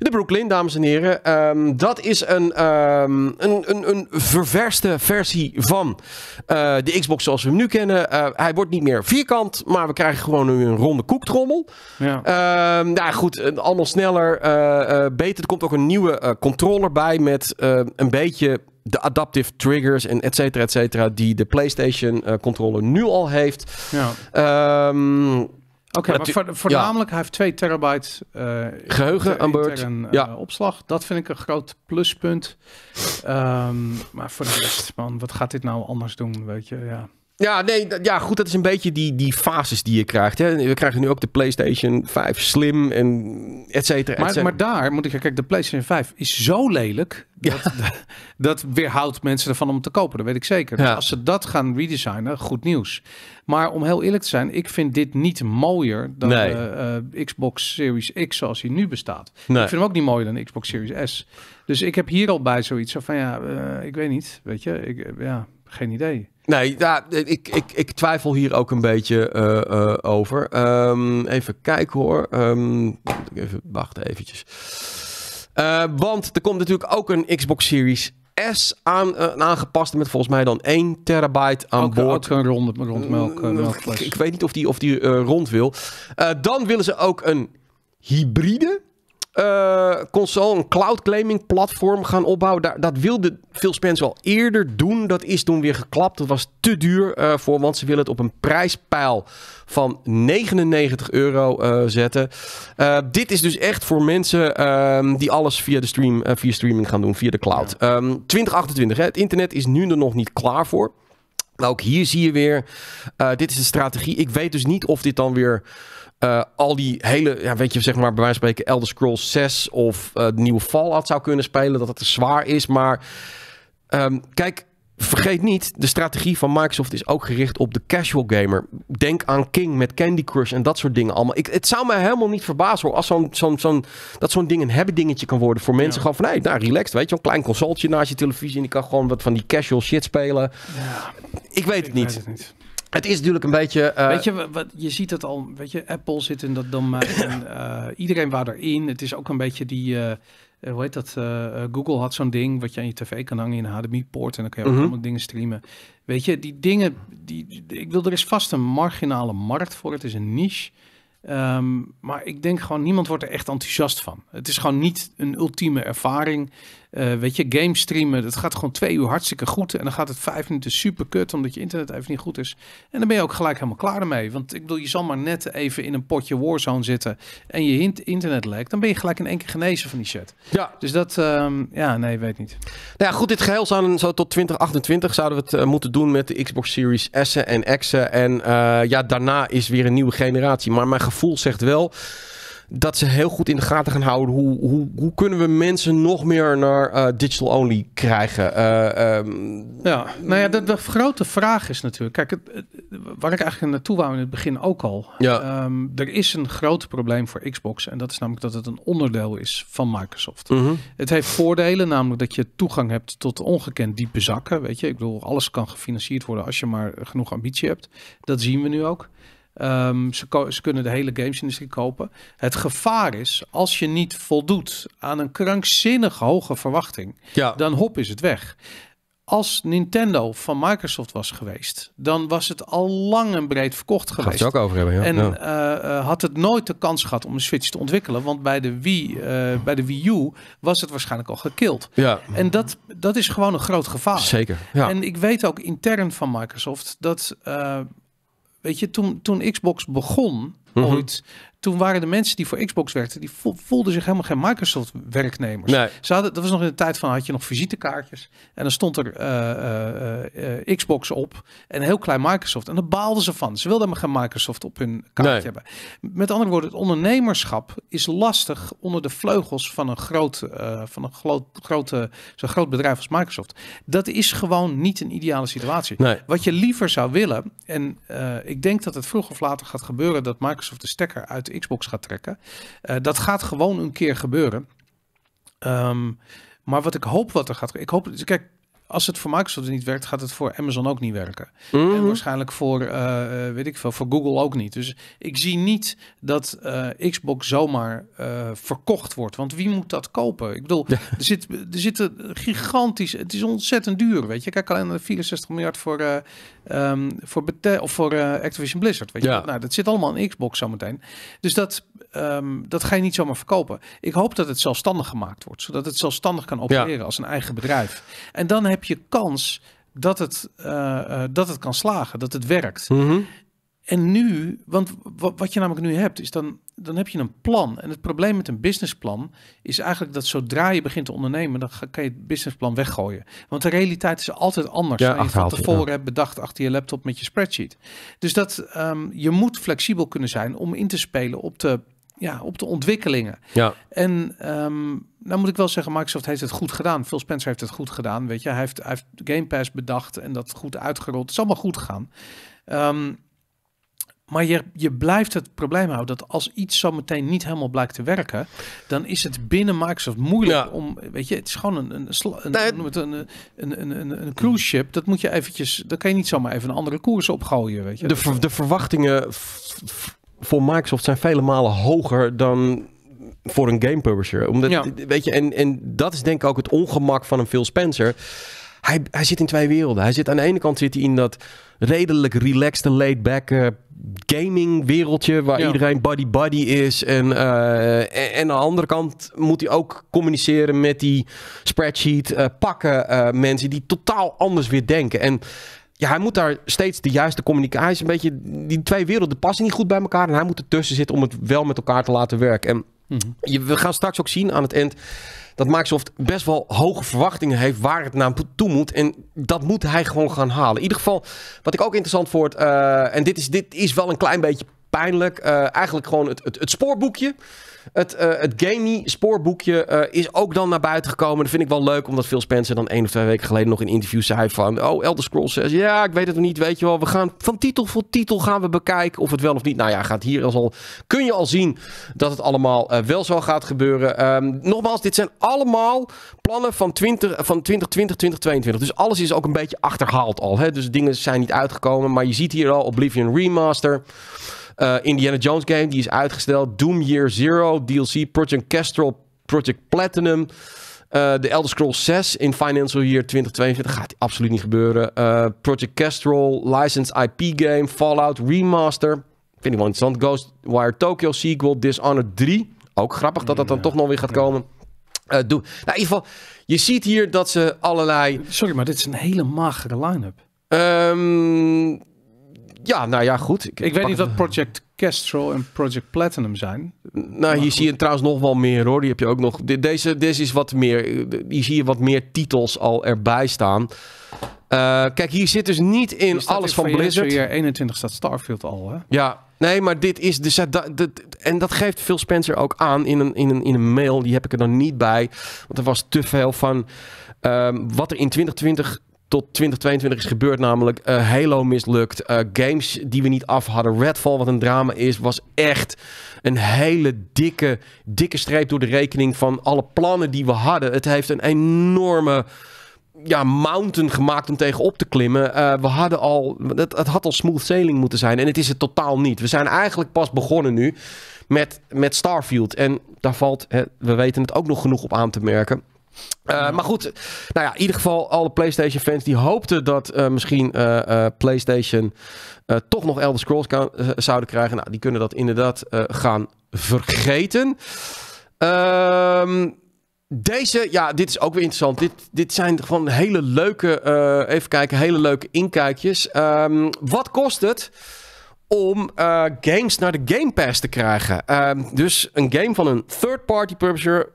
De Brooklyn, dames en heren. Ehm, dat is een, ehm, een, een, een ververste versie van eh, de Xbox zoals we hem nu kennen. Eh, hij wordt niet meer vierkant, maar we krijgen gewoon nu een ronde koektrommel. Ja, nou goed, eh, allemaal sneller, uh, beter. Er komt ook een nieuwe controller bij met een beetje de adaptive triggers en et cetera, et cetera, die de PlayStation controller nu al heeft. Ja. Um, Oké, okay, maar voornamelijk, hij heeft 2 terabyte eh, geheugen aan boord. Eh, ja. opslag. Dat vind ik een groot pluspunt. Ehm, maar voor de rest, man, wat gaat dit nou anders doen? Weet je, ja. Ja, nee, ja, goed, dat is een beetje die, die fases die je krijgt. Hè. We krijgen nu ook de PlayStation 5 Slim en et cetera. maar, maar, daar moet ik kijken. kijk, de PlayStation 5 is zo lelijk. Dat, ja. dat weerhoudt mensen ervan om te kopen, dat weet ik zeker. Dus als ze dat gaan redesignen, goed nieuws. Maar om heel eerlijk te zijn, ik vind dit niet mooier dan de eh, eh, Xbox Series X zoals hij nu bestaat. Ik vind hem ook niet mooier dan Xbox Series S. Dus ik heb hier al bij zoiets van, ja, eh, ik weet niet, weet je, ik, ja... Geen idee. Nee, ja, ik, ik, ik twijfel hier ook een beetje eh, eh, over. Ehm, even kijken hoor. Um, even wachten eventjes. Eh, want er komt natuurlijk ook een Xbox Series S aan, aangepast met volgens mij dan 1 terabyte aan boord. Ook rond, rondmelk, mm, Ik, ik, weet niet of die, of die rond wil. dan willen ze ook een hybride eh, console, een cloud claiming platform gaan opbouwen. Daar, dat wilde Phil Spencer al eerder doen. Dat is toen weer geklapt. Dat was te duur eh, voor, want ze willen het op een prijspijl van 99 euro eh, zetten. dit is dus echt voor mensen ehm, die alles via de stream, via streaming gaan doen, via de cloud. 2028, ehm, hè? het internet is nu er nog niet klaar voor. ook hier zie je weer, dit is de strategie. Ik weet dus niet of dit dan weer eh, al die hele, ja, weet je, zeg maar bij wijze van spreken Elder Scrolls 6 of uh, nieuwe Fallout zou kunnen spelen, dat het te zwaar is. Maar ehm, kijk, vergeet niet, de strategie van Microsoft is ook gericht op de casual gamer. Denk aan King met Candy Crush en dat soort dingen allemaal. Ik, het zou me helemaal niet verbazen hoor, als zo'n, zo'n, zo'n, dat zo'n ding een hebben dingetje kan worden voor mensen. Gewoon van, hé, hey, nou relaxed, weet je, een klein consultje naast je televisie en die kan gewoon wat van die casual shit spelen. Ja. Ik Weet het niet. Het is natuurlijk een beetje. Eh, weet je, wat, je ziet het al. Weet je, Apple zit in dat dan. en, eh, iedereen waar erin. Het is ook een beetje die. Uh, hoe heet dat? Google had zo'n ding wat je aan je tv kan hangen in een HDMI-poort. En dan kan je ook mhm. allemaal dingen streamen. Weet je, die dingen. Die, ik wil, er is vast een marginale markt voor. Het is een niche. Ehm, maar ik denk gewoon, niemand wordt er echt enthousiast van. Het is gewoon niet een ultieme ervaring. Eh, weet je, game streamen, dat gaat gewoon twee uur hartstikke goed. En dan gaat het vijf minuten super kut, omdat je internet even niet goed is. En dan ben je ook gelijk helemaal klaar ermee. Want ik bedoel, je zal maar net even in een potje Warzone zitten en je internet lekt. Dan ben je gelijk in één keer genezen van die shit. Ja. Dus dat, ehm, ja, nee, weet niet. Nou ja, goed, dit geheel zou, zou tot 2028 zouden we het eh, moeten doen met de Xbox Series S en X'en. En eh, ja, daarna is weer een nieuwe generatie. Maar mijn gevoel zegt wel dat ze heel goed in de gaten gaan houden. Hoe, hoe, hoe kunnen we mensen nog meer naar eh, digital only krijgen? Eh, ehm, ja, nou ja, de, de, grote vraag is natuurlijk. Kijk, waar ik eigenlijk naartoe wou in het begin ook al. Ja. Ehm, er is een groot probleem voor Xbox. En dat is namelijk dat het een onderdeel is van Microsoft. Mhm. Het heeft voordelen, namelijk dat je toegang hebt tot ongekend diepe zakken. Weet je, ik bedoel, alles kan gefinancierd worden als je maar genoeg ambitie hebt. Dat zien we nu ook. Ehm, ze, ze, kunnen de hele gamesindustrie kopen. Het gevaar is, als je niet voldoet aan een krankzinnig hoge verwachting, dan hop is het weg. Als Nintendo van Microsoft was geweest, dan was het al lang en breed verkocht geweest. Gaat het ook over hebben, En eh, eh, had het nooit de kans gehad om een Switch te ontwikkelen, want bij de Wii, eh, bij de Wii U was het waarschijnlijk al gekild. Ja. En dat, dat is gewoon een groot gevaar. Zeker. Ja. En ik weet ook intern van Microsoft dat Weet je, toen, toen Xbox begon, mhm. ooit, toen waren de mensen die voor Xbox werkten, die voelden zich helemaal geen Microsoft-werknemers. Ze hadden, dat was nog in de tijd van, had je nog visitekaartjes. En dan stond er eh, eh, eh, Xbox op en heel klein Microsoft. En daar baalden ze van. Ze wilden helemaal geen Microsoft op hun kaartje nee. hebben. Met andere woorden, het ondernemerschap is lastig onder de vleugels van een groot, van een groot, grote, zo'n groot bedrijf als Microsoft. Dat is gewoon niet een ideale situatie. Wat je liever zou willen, en ik denk dat het vroeg of later gaat gebeuren dat Microsoft de stekker uit Xbox gaat trekken. Eh, dat gaat gewoon een keer gebeuren. Ehm, maar wat ik hoop wat er gaat. Ik hoop. Kijk, als het voor Microsoft niet werkt, gaat het voor Amazon ook niet werken. Mhm. En waarschijnlijk voor, eh, eh, weet ik veel, voor Google ook niet. Dus ik zie niet dat eh, Xbox zomaar verkocht wordt. Want wie moet dat kopen? Ik bedoel, er, zit, er zitten gigantisch, het is ontzettend duur, weet je. Kijk alleen naar de 64 miljard voor, um, voor, of voor Activision Blizzard, weet je. Ja. Nou, dat zit allemaal in Xbox zometeen. Dus dat, ehm, dat ga je niet zomaar verkopen. Ik hoop dat het zelfstandig gemaakt wordt, zodat het zelfstandig kan opereren als een eigen bedrijf. En dan heb heb je kans dat het, eh, eh, dat het kan slagen, dat het werkt. Mhm. En nu, want wat je namelijk nu hebt, is dan, dan heb je een plan. En het probleem met een businessplan is eigenlijk dat zodra je begint te ondernemen, dan kan je het businessplan weggooien. Want de realiteit is altijd anders. Ja, dan je van tevoren hebt bedacht achter je laptop met je spreadsheet. Dus dat ehm, je moet flexibel kunnen zijn om in te spelen op de ja, op de ontwikkelingen. Ja. En um, nou moet ik wel zeggen, Microsoft heeft het goed gedaan. Phil Spencer heeft het goed gedaan, weet je. Hij heeft, hij Game Pass bedacht en dat goed uitgerold. Het is allemaal goed gegaan. Ehm, maar je, je blijft het probleem houden dat als iets zo meteen niet helemaal blijkt te werken, dan is het binnen Microsoft moeilijk om, weet je, het is gewoon een, een, een, een, een, cruise ship. Dat moet je eventjes, dat kan je niet zomaar even een andere koers opgooien, weet je. De, de verwachtingen voor Microsoft zijn vele malen hoger dan voor een game publisher. Omdat, ja. weet je, en, en dat is denk ik ook het ongemak van een Phil Spencer. Hij, hij zit in twee werelden. Hij zit aan de ene kant zit hij in dat redelijk relaxed en laid back uh, eh, gaming wereldje waar iedereen buddy buddy is eh, en, en, aan de andere kant moet hij ook communiceren met die spreadsheet eh, pakken mensen die totaal anders weer denken en ja, hij moet daar steeds de juiste communicatie. Een beetje, die twee werelden passen niet goed bij elkaar. En hij moet ertussen zitten om het wel met elkaar te laten werken. En mhm. we gaan straks ook zien aan het eind dat Microsoft best wel hoge verwachtingen heeft waar het naar toe moet. En dat moet hij gewoon gaan halen. In ieder geval, wat ik ook interessant vond, uh, en dit is, dit is wel een klein beetje pijnlijk. Eh, eigenlijk gewoon het, het, het spoorboekje. Het, uh, het Gamey-spoorboekje eh, is ook dan naar buiten gekomen. Dat vind ik wel leuk, omdat Phil Spencer dan één of twee weken geleden nog in interview zei van... Oh, Elder Scrolls 6, ja, ik weet het nog niet, weet je wel. We gaan van titel voor titel gaan we bekijken of het wel of niet... Nou ja, gaat hier al, kun je al zien dat het allemaal eh, wel zo gaat gebeuren. Ehm, nogmaals, dit zijn allemaal plannen van, 20, van 2020, 2022. Dus alles is ook een beetje achterhaald al. Hè? Dus dingen zijn niet uitgekomen, maar je ziet hier al Oblivion Remaster... Eh, Indiana Jones game, die is uitgesteld. Doom Year Zero, DLC, Project Kestrel, Project Platinum. Uh, eh, de Elder Scrolls 6 in Financial Year 2022 gaat absoluut niet gebeuren. Eh, Project Kestrel, Licensed IP Game, Fallout Remaster. Vind ik wel interessant. Ghostwire Tokyo Sequel, Dishonored 3. Ook grappig dat dat dan toch nog weer gaat komen. doe. Nou, in ieder geval, je ziet hier dat ze allerlei... Sorry, maar dit is een hele magere line-up. Ehm, ja, nou ja, goed. Ik, weet niet wat Project Kestrel en Project Platinum zijn. Nou, hier zie je trouwens nog wel meer hoor. Die heb je ook nog. Deze, deze is wat meer. Hier zie je wat meer titels al erbij staan. Eh, kijk, hier zit dus niet in alles van, Blizzard. Hier 21 staat Starfield al, hè? Ja, nee, maar dit is dus... Dat, en dat geeft Phil Spencer ook aan in een, in, een, in een mail. Die heb ik er dan niet bij. Want er was te veel van... Ehm, wat er in 2020 tot 2022 is gebeurd. Namelijk uh, Halo mislukt. Eh, games die we niet af hadden. Redfall, wat een drama is, was echt een hele dikke, dikke streep door de rekening van alle plannen die we hadden. Het heeft een enorme ja, mountain gemaakt om tegenop te klimmen. Eh, we hadden al, het, het, had al smooth sailing moeten zijn. En het is het totaal niet. We zijn eigenlijk pas begonnen nu met, met Starfield. En daar valt, hè, we weten het ook nog genoeg op aan te merken. Eh, maar goed, nou ja, in ieder geval alle PlayStation fans die hoopten dat eh, misschien eh, PlayStation toch nog Elder Scrolls kan, zouden krijgen. Nou, die kunnen dat inderdaad gaan vergeten. Ehm, deze, ja, dit is ook weer interessant. Dit, dit zijn gewoon hele leuke, even kijken, hele leuke inkijkjes. Ehm, wat kost het? om games naar de Game Pass te krijgen. Ehm, dus een game van een third-party publisher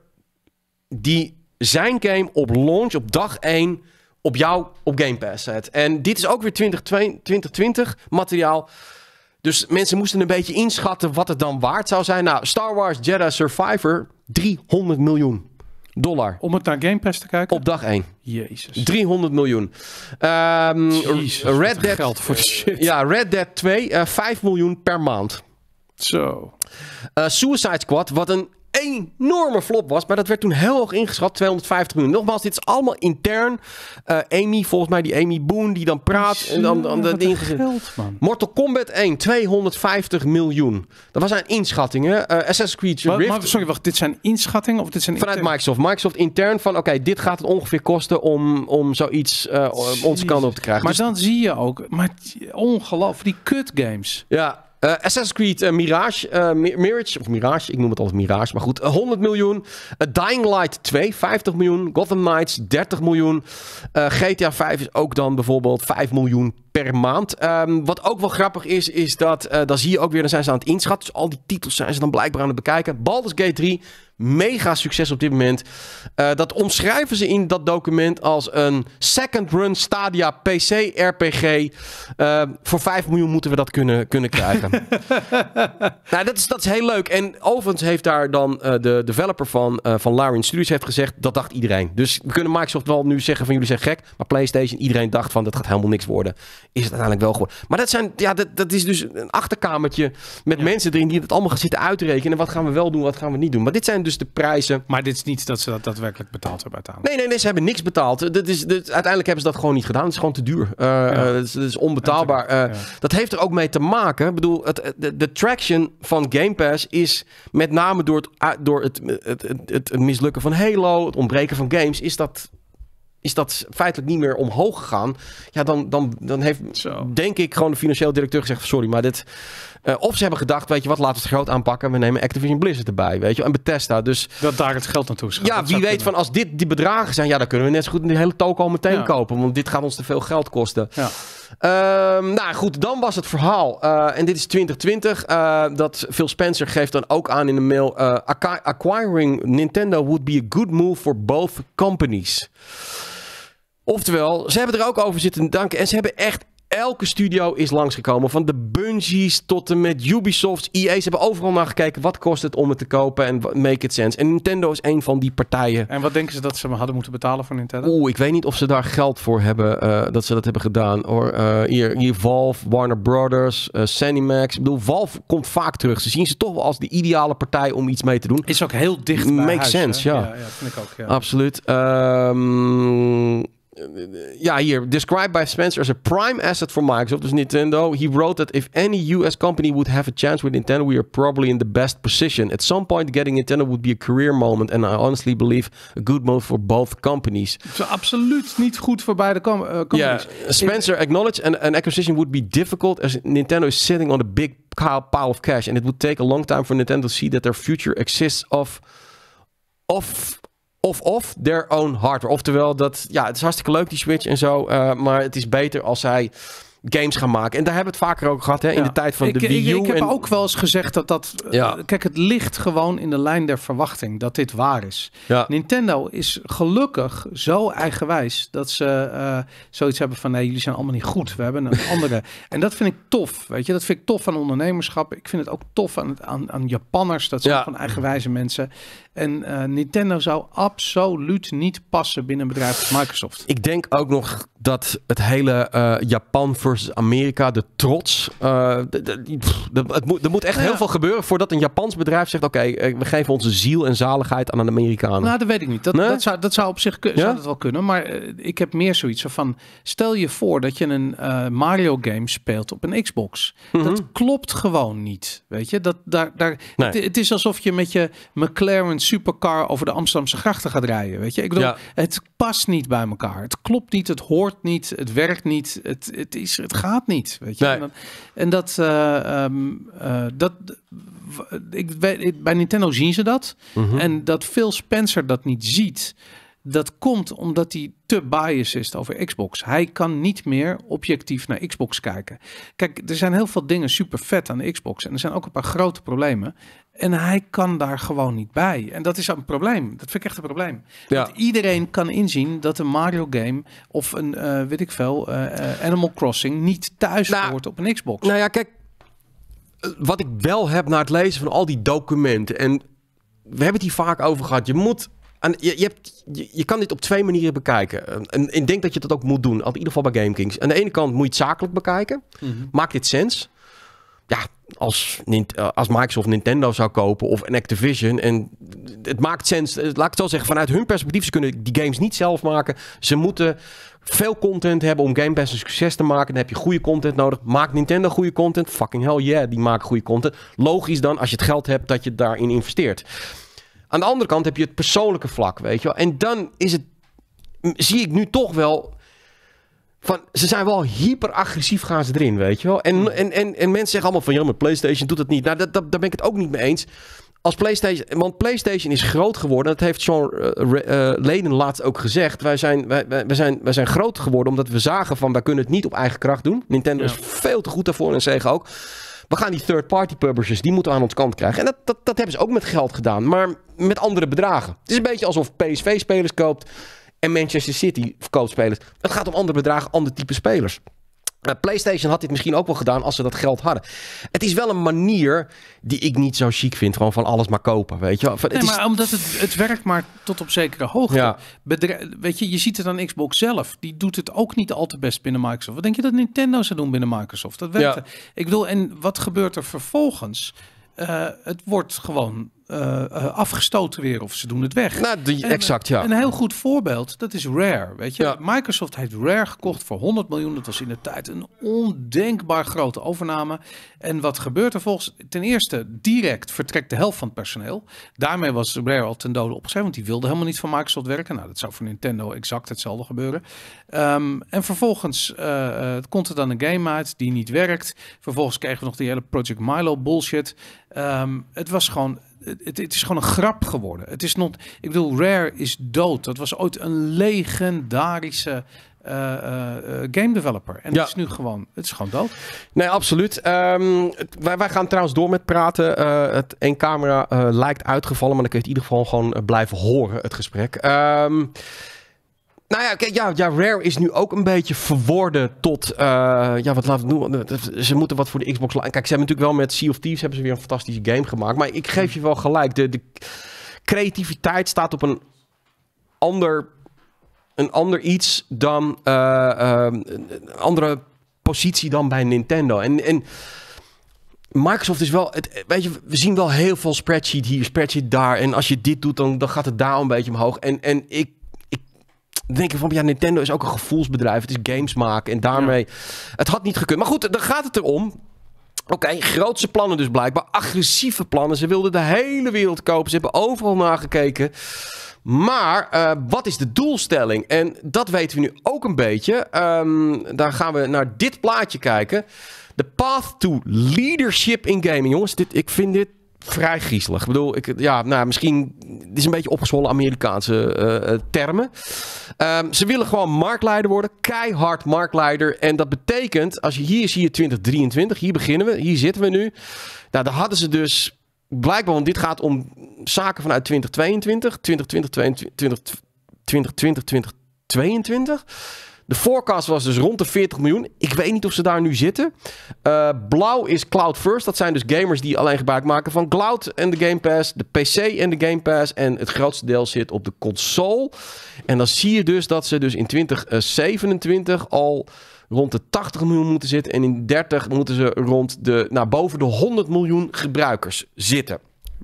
die zijn game op launch, op dag 1, op jou op Game Pass En dit is ook weer 2020 2020 materiaal. Dus mensen moesten een beetje inschatten wat het dan waard zou zijn. Nou, Star Wars Jedi Survivor, 300 miljoen dollar. Om het naar Game Pass te kijken? Op dag 1. Jezus. 300 miljoen. Ehm, Red Dead, geld voor shit. Ja, Red Dead 2, uh, 5 miljoen per maand. Zo. Eh, Suicide Squad, wat een enorme flop was. Maar dat werd toen heel hoog ingeschat, 250 miljoen. Nogmaals, dit is allemaal intern. Eh, Amy, volgens mij die Amy Boon, die dan praat. en dan, dan dat ding geld, man. Mortal Kombat 1, 250 miljoen. Dat was zijn inschattingen. Uh, Assassin's Creed Rift. maar, sorry, wacht. Dit zijn inschattingen? Of dit zijn Vanuit Microsoft. Microsoft intern van, oké, dit gaat het ongeveer kosten om, om zoiets uh, onze kant op te krijgen. Maar dus- dan zie je ook, maar ongelooflijk, die kut games. Ja. Uh, Assassin's Creed eh, Mirage, eh, Mirage, of Mirage, ik noem het altijd Mirage, maar goed. 100 miljoen. Dying Light 2, 50 miljoen. Gotham Knights, 30 miljoen. GTA 5 is ook dan bijvoorbeeld 5 miljoen per maand. Ehm, wat ook wel grappig is, is dat, dan zie je ook weer, dan zijn ze aan het inschatten. Dus al die titels zijn ze dan blijkbaar aan het bekijken. Baldur's Gate 3, mega succes op dit moment. Eh, dat omschrijven ze in dat document als een second run Stadia PC RPG. Eh, voor 5 miljoen moeten we dat kunnen, kunnen krijgen. nou, dat is, dat is heel leuk. En overigens heeft daar dan eh, de developer van, van Larian Studios heeft gezegd, dat dacht iedereen. Dus we kunnen Microsoft wel nu zeggen van jullie zijn gek, maar PlayStation, iedereen dacht van dat gaat helemaal niks worden. Is het uiteindelijk wel geworden. Maar dat, zijn, ja, dat, dat is dus een achterkamertje met mensen erin die het allemaal gaan zitten uitrekenen. Wat gaan we wel doen, wat gaan we niet doen. Maar dit zijn dus de prijzen. Maar dit is niet dat ze dat daadwerkelijk betaald hebben uiteindelijk. Nee, nee, nee, ze hebben niks betaald. Dat is, dat, uiteindelijk hebben ze dat gewoon niet gedaan. Het is gewoon te duur. Uh, het, is, onbetaalbaar. Eh, dat heeft er ook mee te maken. Ik bedoel, het, de, traction van Game Pass is met name door door het, het, het, het mislukken van Halo, het ontbreken van games, is dat is dat feitelijk niet meer omhoog gegaan. Ja, dan, dan, dan heeft Zo. denk ik gewoon de financieel directeur gezegd: sorry, maar dit. Eh, of ze hebben gedacht, weet je wat, laten we het groot aanpakken. We nemen Activision Blizzard erbij, weet je. En Bethesda, dus... Dat daar het geld naartoe Ja, wie weet van als dit die bedragen zijn, ja, dan kunnen we net zo goed de hele toko al meteen kopen. Want dit gaat ons te veel geld kosten. Ja. Ehm, nou goed, dan was het verhaal. Eh, en dit is 2020. Eh, dat Phil Spencer geeft dan ook aan in de mail. acquiring Nintendo would be a good move for both companies. Oftewel, ze hebben er ook over zitten danken. En ze hebben echt elke studio is langsgekomen. Van de Bungies tot en met Ubisoft, e Ze hebben overal naar gekeken. Wat kost het om het te kopen en make it sense. En Nintendo is een van die partijen. En wat denken ze dat ze hadden moeten betalen voor Nintendo? Oeh, ik weet niet of ze daar geld voor hebben, eh, dat ze dat hebben gedaan. Eh, hier, hier Valve, Warner Brothers, uh, eh, Max. Ik bedoel, Valve komt vaak terug. Ze zien ze toch wel als de ideale partij om iets mee te doen. Is ook heel dicht bij Makes huis, sense, ja. ja. vind ik ook, ja. Absoluut. Um, ja, hier. Described by Spencer as a prime asset for Microsoft, dus Nintendo. He wrote that if any US company would have a chance with Nintendo, we are probably in the best position. At some point, getting Nintendo would be a career moment. And I honestly believe a good move for both companies. Zo absoluut niet goed voor beide com eh, companies. Yeah. Spencer acknowledged an, an acquisition would be difficult as Nintendo is sitting on a big pile of cash. And it would take a long time for Nintendo to see that their future exists of... Of of of their own hardware. Oftewel, dat, ja, het is hartstikke leuk die Switch en zo. Eh, maar het is beter als zij games gaan maken. En daar hebben we het vaker ook gehad hè, in de tijd van de Wii U. Ik, ik heb ook wel eens gezegd dat dat... Eh, ja. Kijk, het ligt gewoon in de lijn der verwachting dat dit waar is. Ja. Nintendo is gelukkig zo eigenwijs dat ze eh, zoiets hebben van... nee, jullie zijn allemaal niet goed. We hebben een andere. en dat vind ik tof, weet je. Dat vind ik tof aan ondernemerschap. Ik vind het ook tof aan, aan, aan Japanners. Dat zijn van eigenwijze mensen. En eh, Nintendo zou absoluut niet passen binnen een bedrijf als Microsoft. Ik denk ook nog dat het hele eh, Japan versus Amerika, de trots. Uh, het moet, er moet echt nou heel veel gebeuren voordat een Japans bedrijf zegt: Oké, we geven onze ziel en zaligheid aan een Amerikaan. Nou, dat weet ik niet. Dat, dat, zou, dat zou op zich zou dat wel kunnen. Maar ik heb meer zoiets van: stel je voor dat je een Mario game speelt op een Xbox. Dat mhm. klopt gewoon niet. Weet je, dat, daar, daar, het, het is alsof je met je McLaren supercar over de Amsterdamse grachten gaat rijden. Weet je, ik bedoel, het past niet bij elkaar. Het klopt niet, het hoort niet, het werkt niet, het, het, is, het gaat niet. Weet je, en, en dat, eh, ehm, eh, dat ik weet, bij Nintendo zien ze dat. Mhm. En dat Phil Spencer dat niet ziet. Dat komt omdat hij te biased is over Xbox. Hij kan niet meer objectief naar Xbox kijken. Kijk, er zijn heel veel dingen super vet aan de Xbox. En er zijn ook een paar grote problemen. En hij kan daar gewoon niet bij. En dat is een probleem. Dat vind ik echt een probleem. Want iedereen kan inzien dat een Mario game of een, eh, weet ik veel, eh, eh, Animal Crossing niet thuis nou, hoort op een Xbox. Nou ja, kijk. Wat ik wel heb na het lezen van al die documenten. En we hebben het hier vaak over gehad. Je moet en je, je, hebt, je, je, kan dit op twee manieren bekijken. En, en, ik denk dat je dat ook moet doen. In ieder geval bij GameKings. Aan de ene kant moet je het zakelijk bekijken. Mhm. Maakt dit sens? ja, als, eh, als Microsoft Nintendo zou kopen of een Activision. En het maakt sens. Eh, laat ik het zo zeggen, vanuit hun perspectief, ze kunnen die games niet zelf maken. Ze moeten veel content hebben om Game Pass een succes te maken. Dan heb je goede content nodig. Maakt Nintendo goede content? Fucking hell yeah, die maken goede content. Logisch dan, als je het geld hebt, dat je daarin investeert. Aan de andere kant heb je het persoonlijke vlak, weet je wel. En dan is het, zie ik nu toch wel van, ze zijn wel hyper agressief gaan ze erin, weet je wel. En, hmm. en, en, en mensen zeggen allemaal van, ja, met PlayStation doet het niet. Nou, dat, dat, daar ben ik het ook niet mee eens. Als PlayStation, want PlayStation is groot geworden. Dat heeft Sean eh, eh, Leden laatst ook gezegd. Wij zijn, wij, wij, zijn, wij zijn groot geworden omdat we zagen van, wij kunnen het niet op eigen kracht doen. Nintendo is veel te goed daarvoor en zeggen ook. We gaan die third-party publishers, die moeten aan ons kant krijgen. En dat, dat, dat hebben ze ook met geld gedaan, maar met andere bedragen. Het is een beetje alsof PSV-spelers koopt. En Manchester City verkoopt spelers. Het gaat om andere bedragen, ander type spelers. Eh, PlayStation had dit misschien ook wel gedaan als ze dat geld hadden. Het is wel een manier die ik niet zo chic vind. Gewoon van alles maar kopen, weet je wel. Het nee, maar omdat het, het werkt maar tot op zekere hoogte. Ja. weet je, je ziet het aan Xbox zelf. Die doet het ook niet al te best binnen Microsoft. Wat denk je dat Nintendo zou doen binnen Microsoft? Dat werkt. Ik bedoel, en wat gebeurt er vervolgens? Eh, het wordt gewoon eh, eh, afgestoten weer of ze doen het weg. Nou, exact, ja. Een heel goed voorbeeld, dat is Rare. Weet je? Microsoft heeft Rare gekocht voor 100 miljoen. Dat was in de tijd een ondenkbaar grote overname. En wat gebeurt er volgens? Ten eerste, direct vertrekt de helft van het personeel. Daarmee was Rare al ten dode opgezet, want die wilde helemaal niet van Microsoft werken. Nou, dat zou voor Nintendo exact hetzelfde gebeuren. Ehm, en vervolgens eh, eh, komt er dan een game uit die niet werkt. Vervolgens kregen we nog die hele Project Milo bullshit. Ehm, het was gewoon het, het, is gewoon een grap geworden. Het is nog, ik bedoel, Rare is dood. Dat was ooit een legendarische uh, game developer. En ja. het is nu gewoon, het is gewoon dood. Nee, absoluut. Ehm, wij, gaan trouwens door met praten. het één camera lijkt uitgevallen, maar dan kun je het in ieder geval gewoon blijven horen, het gesprek. Um, nou ja, kijk, ja, ja, Rare is nu ook een beetje verworden tot. Uh, ja, wat laten we doen. Ze moeten wat voor de Xbox Live. Kijk, ze hebben natuurlijk wel met Sea of Thieves hebben ze weer een fantastische game gemaakt. Maar ik geef je wel gelijk. De, de creativiteit staat op een ander. Een ander iets dan. Eh, ehm, een andere positie dan bij Nintendo. En. en Microsoft is wel, het, weet je, we zien wel heel veel spreadsheet hier, spreadsheet daar. En als je dit doet, dan, dan gaat het daar een beetje omhoog. En, en ik denken van ja, Nintendo is ook een gevoelsbedrijf. Het is games maken en daarmee. Het had niet gekund. Maar goed, dan gaat het erom. Oké, okay, grootse plannen dus blijkbaar. Agressieve plannen. Ze wilden de hele wereld kopen. Ze hebben overal nagekeken. Maar eh, wat is de doelstelling? En dat weten we nu ook een beetje. Um, ehm, daar gaan we naar dit plaatje kijken. The Path to Leadership in Gaming. Jongens, dit, ik vind dit vrij griezelig. Ik bedoel, ik, ja, nou, misschien het is een beetje opgezwollen Amerikaanse eh, eh, termen. Ehm, ze willen gewoon marktleider worden, keihard marktleider. En dat betekent, als je hier zie je 2023, hier beginnen we, hier zitten we nu. Nou, daar hadden ze dus blijkbaar, want dit gaat om zaken vanuit 2022, 2020, 2022, 2020, 2022. De forecast was dus rond de 40 miljoen. Ik weet niet of ze daar nu zitten. Eh, blauw is Cloud First. Dat zijn dus gamers die alleen gebruik maken van Cloud en de Game Pass. De PC en de Game Pass. En het grootste deel zit op de console. En dan zie je dus dat ze dus in 2027 eh, al rond de 80 miljoen moeten zitten. En in 30 moeten ze rond de, nou, boven de 100 miljoen gebruikers zitten.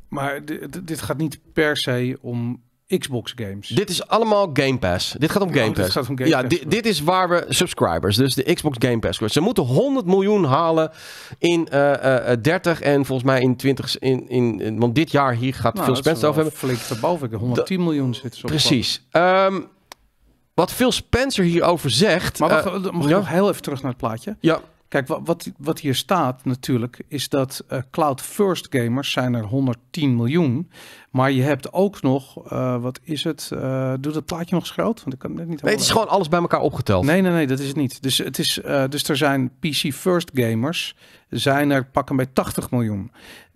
Maar dit, dit gaat niet per se om Xbox games. Dit is allemaal Game Pass. Dit gaat om oh, Game Pass. ja, Dit, is waar we subscribers, dus de Xbox Game Pass. Ze moeten 100 miljoen halen in uh, eh, 30 eh, eh, en volgens mij in 20. In, in, want dit jaar hier gaat nou, veel Spencer over hebben. Flink verboven. 110 miljoen zitten zo. Precies. Ehm, wat Phil Spencer hierover zegt. Maar wacht, mag nog heel even terug naar het plaatje? Ja. Kijk, wat, wat, wat hier staat natuurlijk is dat eh, cloud first gamers zijn er 110 miljoen. Maar je hebt ook nog, eh, wat is het? Eh, doe dat plaatje nog eens Want ik kan het niet nee, het is gewoon alles bij elkaar opgeteld. Nee, nee, nee, dat is het niet. Dus, het is, dus er zijn PC first gamers, zijn er pakken bij 80 miljoen.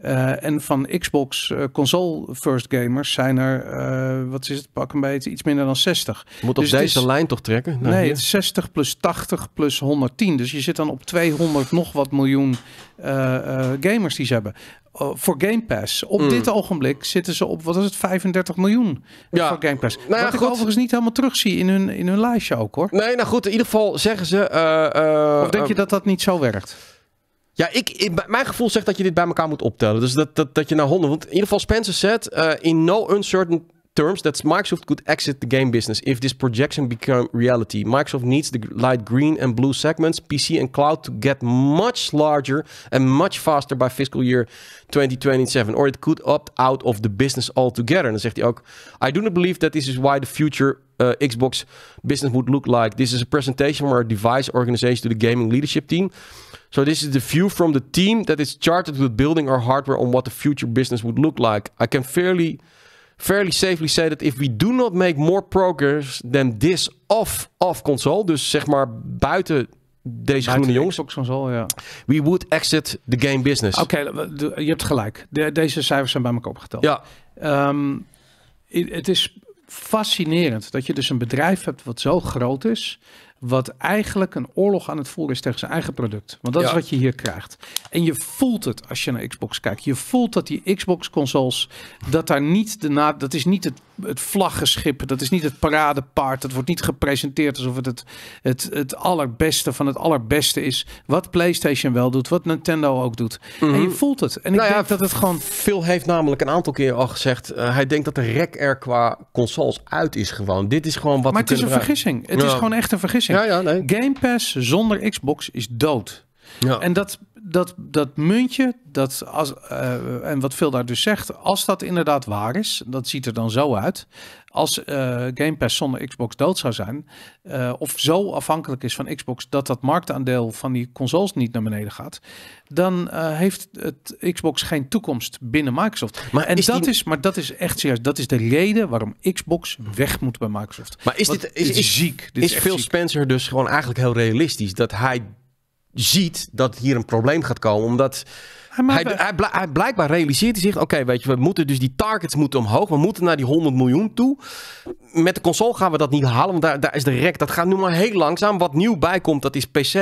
Eh, en van Xbox eh, console first gamers zijn er, eh, wat is het, pak een beetje, iets minder dan 60. moet op dus deze lijn toch trekken? Nou, nee, het is 60 plus 80 plus 110. Dus je zit dan op 200 nog wat miljoen gamers die ze hebben. Voor Game Pass. Op mm. dit ogenblik zitten ze op, wat is het, 35 miljoen ja. voor Game Pass. Nou ja, wat goed. ik overigens niet helemaal terugzie in hun, in hun lijstje ook hoor. Nee, nou goed, in ieder geval zeggen ze... of denk je dat dat niet zo werkt? Ja, ik, mijn gevoel zegt dat je dit bij elkaar moet optellen. Dus dat, dat, dat je naar 100. Want in ieder geval, Spencer zet: eh, In no uncertain terms that Microsoft could exit the game business if this projection become reality. Microsoft needs the light green and blue segments, PC and cloud, to get much larger and much faster by fiscal year 2027. Or it could opt out of the business altogether. And zegt hij ook, I do not believe that this is why the future uh, Xbox business would look like. This is a presentation from our device organization to the gaming leadership team. So this is the view from the team that is charted with building our hardware on what the future business would look like. I can fairly... fairly safely say that if we do not make more progress than this off, off console, dus zeg maar buiten deze groene jongens. Console, ja. We would exit the game business. Oké, je hebt gelijk. deze cijfers zijn bij elkaar opgeteld. Ja. Ehm, het is fascinerend dat je dus een bedrijf hebt wat zo groot is wat eigenlijk een oorlog aan het voeren is tegen zijn eigen product. Want dat is wat je hier krijgt. En je voelt het als je naar Xbox kijkt. Je voelt dat die Xbox consoles, dat daar niet de na, dat is niet het het vlaggenschip. Dat is niet het paradepaard. Dat wordt niet gepresenteerd alsof het het, het het allerbeste van het allerbeste is. Wat PlayStation wel doet, wat Nintendo ook doet. En je mhm. voelt het. En ik nou denk dat het gewoon... veel heeft namelijk een aantal keer al gezegd... Eh, hij denkt dat de rek er qua consoles uit is gewoon. Dit is gewoon wat... Maar het is een vergissing. Het is gewoon echt een vergissing. Ja, nee. Game Pass zonder Xbox is dood. Ja. En dat dat, dat muntje, dat als, eh, en wat veel daar dus zegt, als dat inderdaad waar is, dat ziet er dan zo uit. Als uh, Game Pass zonder Xbox dood zou zijn, eh, of zo afhankelijk is van Xbox dat dat marktaandeel van die consoles niet naar beneden gaat, dan heeft het Xbox geen toekomst binnen Microsoft. Maar, en dat is, maar dat is echt serieus. Dat is de reden waarom Xbox weg moet bij Microsoft. Maar is, dit, is, ziek? Dit is, Phil Spencer dus gewoon eigenlijk heel realistisch dat hij ziet dat hier een probleem gaat komen. Omdat hij, hij, hij, blijkbaar realiseert hij zich: oké, weet je, we moeten dus die targets moeten omhoog. We moeten naar die 100 miljoen toe. Met de console gaan we dat niet halen, want daar, daar is de rek. Dat gaat nu maar heel langzaam. Wat nieuw bijkomt, dat is PC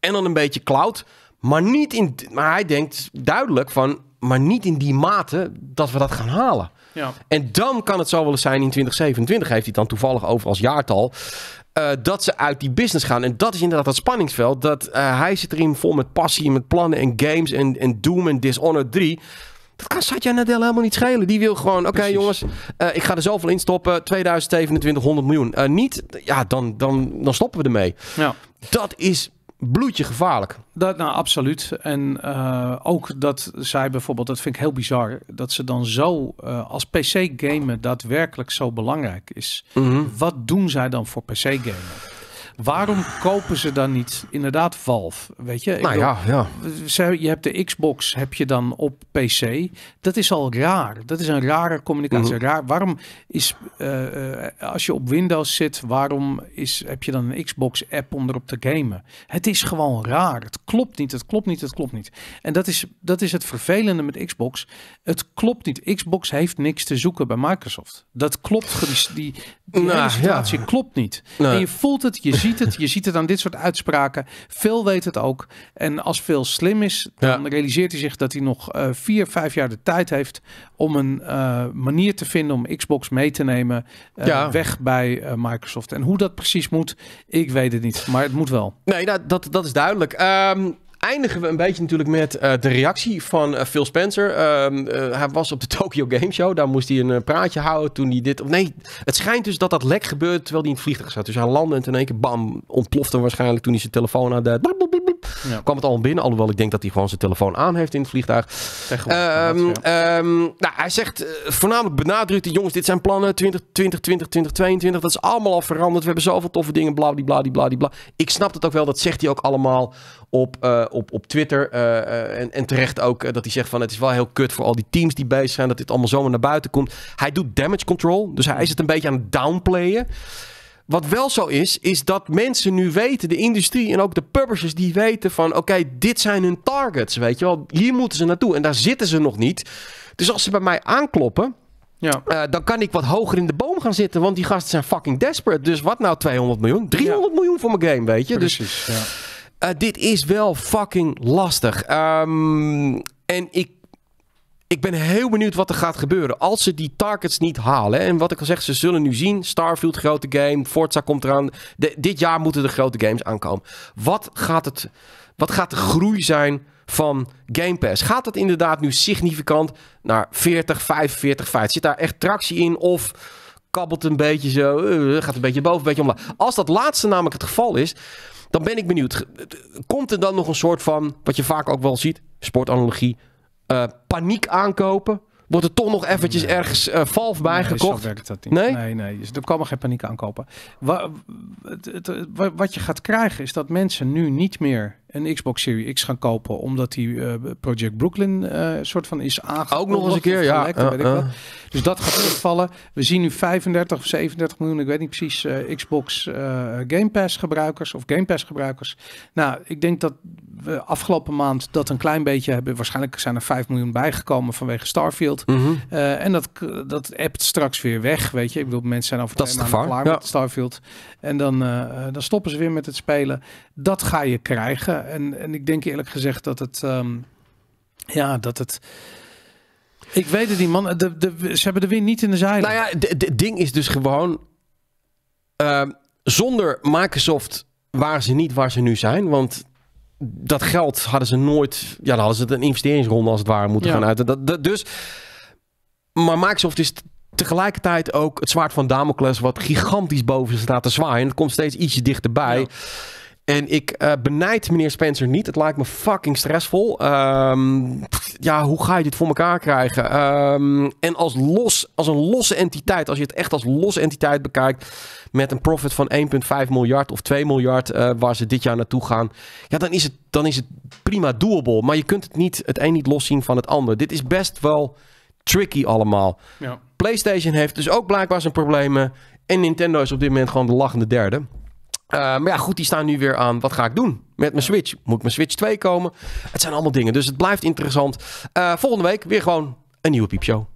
en dan een beetje cloud. Maar, niet in, maar hij denkt duidelijk van, maar niet in die mate dat we dat gaan halen. Ja. En dan kan het zo wel eens zijn in 2027, heeft hij dan toevallig over als jaartal, eh, dat ze uit die business gaan. En dat is inderdaad dat spanningsveld. Dat uh, hij zit erin vol met passie, met plannen en games en, en Doom en Dishonored 3. Dat kan Satya Nadella helemaal niet schelen. Die wil gewoon, oké jongens, eh, ik ga er zoveel in stoppen. 2027, 100 miljoen. niet, ja, dan, dan, dan stoppen we ermee. Ja. Dat is bloedje gevaarlijk. Dat, nou, absoluut. En eh, ook dat zij bijvoorbeeld, dat vind ik heel bizar, dat ze dan zo eh, als PC-gamen daadwerkelijk zo belangrijk is. Mhm. Wat doen zij dan voor PC-gamen? Waarom kopen ze dan niet inderdaad Valve? Weet je? Nou ja, ja. Ze, je hebt de Xbox, heb je dan op PC. Dat is al raar. Dat is een rare communicatie. Mhm. Raar. Waarom is, eh, eh, als je op Windows zit, waarom is, heb je dan een Xbox-app om erop te gamen? Het is gewoon raar. Het klopt niet, het klopt niet, het klopt niet. En dat is, dat is het vervelende met Xbox. Het klopt niet. Xbox heeft niks te zoeken bij Microsoft. Dat klopt. Die, die nou, situatie ja. klopt niet. En je voelt het, je ziet het, je ziet het aan dit soort uitspraken. Veel weet het ook. En als veel slim is, dan realiseert hij zich dat hij nog uh, vier, vijf jaar de tijd heeft om een eh, manier te vinden om Xbox mee te nemen eh, weg bij Microsoft. En hoe dat precies moet, ik weet het niet. Maar het moet wel. Nee, nou, dat, dat is duidelijk. Um, eindigen we een beetje natuurlijk met eh, de reactie van eh, Phil Spencer. Ehm, eh, hij was op de Tokyo Game Show. Daar moest hij een praatje houden toen hij dit... Nee, het schijnt dus dat dat lek gebeurde terwijl hij in het vliegtuig zat. Dus hij landde en in één keer bam, ontplofte waarschijnlijk toen hij zijn telefoon aan Blablabla. Ja. Kwam het al binnen, alhoewel ik denk dat hij gewoon zijn telefoon aan heeft in het vliegtuig. Um, nou, hij zegt, eh, voornamelijk benadrukt, jongens, dit zijn plannen 2020, 2022, 20, 20, dat is allemaal al veranderd. We hebben zoveel toffe dingen, bla, bla, die, bla. Ik snap het ook wel, dat zegt hij ook allemaal op, eh, op, op Twitter. Eh, en, en terecht ook dat hij zegt van, het is wel heel kut voor al die teams die bezig zijn, dat dit allemaal zomaar naar buiten komt. Hij doet damage control, dus hij is het een beetje aan het downplayen. Wat wel zo is, is dat mensen nu weten, de industrie en ook de publishers, die weten van oké, dit zijn hun targets, weet je wel. Hier moeten ze naartoe en daar zitten ze nog niet. Dus als ze bij mij aankloppen, ja. Eh, dan kan ik wat hoger in de boom gaan zitten, want die gasten zijn fucking desperate. Dus wat nou 200 miljoen? 300 miljoen voor mijn game, weet je. Dus, Precies, dus ja. Eh, dit is wel fucking lastig. Ehm, en ik ik ben heel benieuwd wat er gaat gebeuren als ze die targets niet halen. En wat ik al zeg, ze zullen nu zien. Starfield, grote game. Forza komt eraan. dit jaar moeten de grote games aankomen. Wat gaat, het, wat gaat de groei zijn van Game Pass? Gaat dat inderdaad nu significant naar 40, 45, 50? Zit daar echt tractie in? Of kabbelt een beetje zo, eh, gaat een beetje boven, een beetje omlaag. Als dat laatste namelijk het geval is, dan ben ik benieuwd. Komt er dan nog een soort van, wat je vaak ook wel ziet, sportanalogie eh, paniek aankopen? Wordt er toch nog eventjes ergens uh, valf bij nee, gekocht? Nee, nee, nee dus er geen paniek aankopen. Wat, wat je gaat krijgen is dat mensen nu niet meer een Xbox Series X gaan kopen. Omdat die eh, Project Brooklyn uh, soort van is aangekomen. Ook nog eens een keer, ja. weet eh, ik Dus dat gaat terugvallen. We zien nu 35 of 37 miljoen, ik weet niet precies, Xbox Game Pass gebruikers of Game Pass gebruikers. Nou, ik denk dat we afgelopen maand dat een klein beetje hebben. Waarschijnlijk zijn er 5 miljoen bijgekomen vanwege Starfield. Mhm. en dat, dat appt straks weer weg, weet je. Ik bedoel, mensen zijn over twee maanden klaar met Starfield. En dan, dan stoppen ze weer met het spelen. Dat ga je krijgen en, en ik denk eerlijk gezegd dat het. Ehm, ja, dat het. Ik weet het, die man. De, de, ze hebben de wind niet in de zeilen. Nou ja, het ding is dus gewoon. Ehm, zonder Microsoft waren ze niet waar ze nu zijn. Want dat geld hadden ze nooit. Ja, dan hadden ze een investeringsronde als het ware moeten gaan uit. Dat, dus. Maar Microsoft is tegelijkertijd ook het zwaard van Damocles, wat gigantisch boven ze staat te zwaaien. Het komt steeds ietsje dichterbij. Ja. En ik uh, benijd meneer Spencer niet. Het lijkt me fucking stressvol. Ehm, ja, hoe ga je dit voor elkaar krijgen? Ehm, en als, los, als een losse entiteit, als je het echt als losse entiteit bekijkt. met een profit van 1,5 miljard of 2 miljard. Eh, waar ze dit jaar naartoe gaan. ja, dan is, het, dan is het prima doable. Maar je kunt het, niet, het een niet loszien van het ander. Dit is best wel tricky allemaal. Ja. PlayStation heeft dus ook blijkbaar zijn problemen. En Nintendo is op dit moment gewoon de lachende derde. Eh, maar ja, goed, die staan nu weer aan. Wat ga ik doen met mijn Switch? Moet mijn Switch 2 komen? Het zijn allemaal dingen. Dus het blijft interessant. Eh, volgende week weer gewoon een nieuwe piepshow.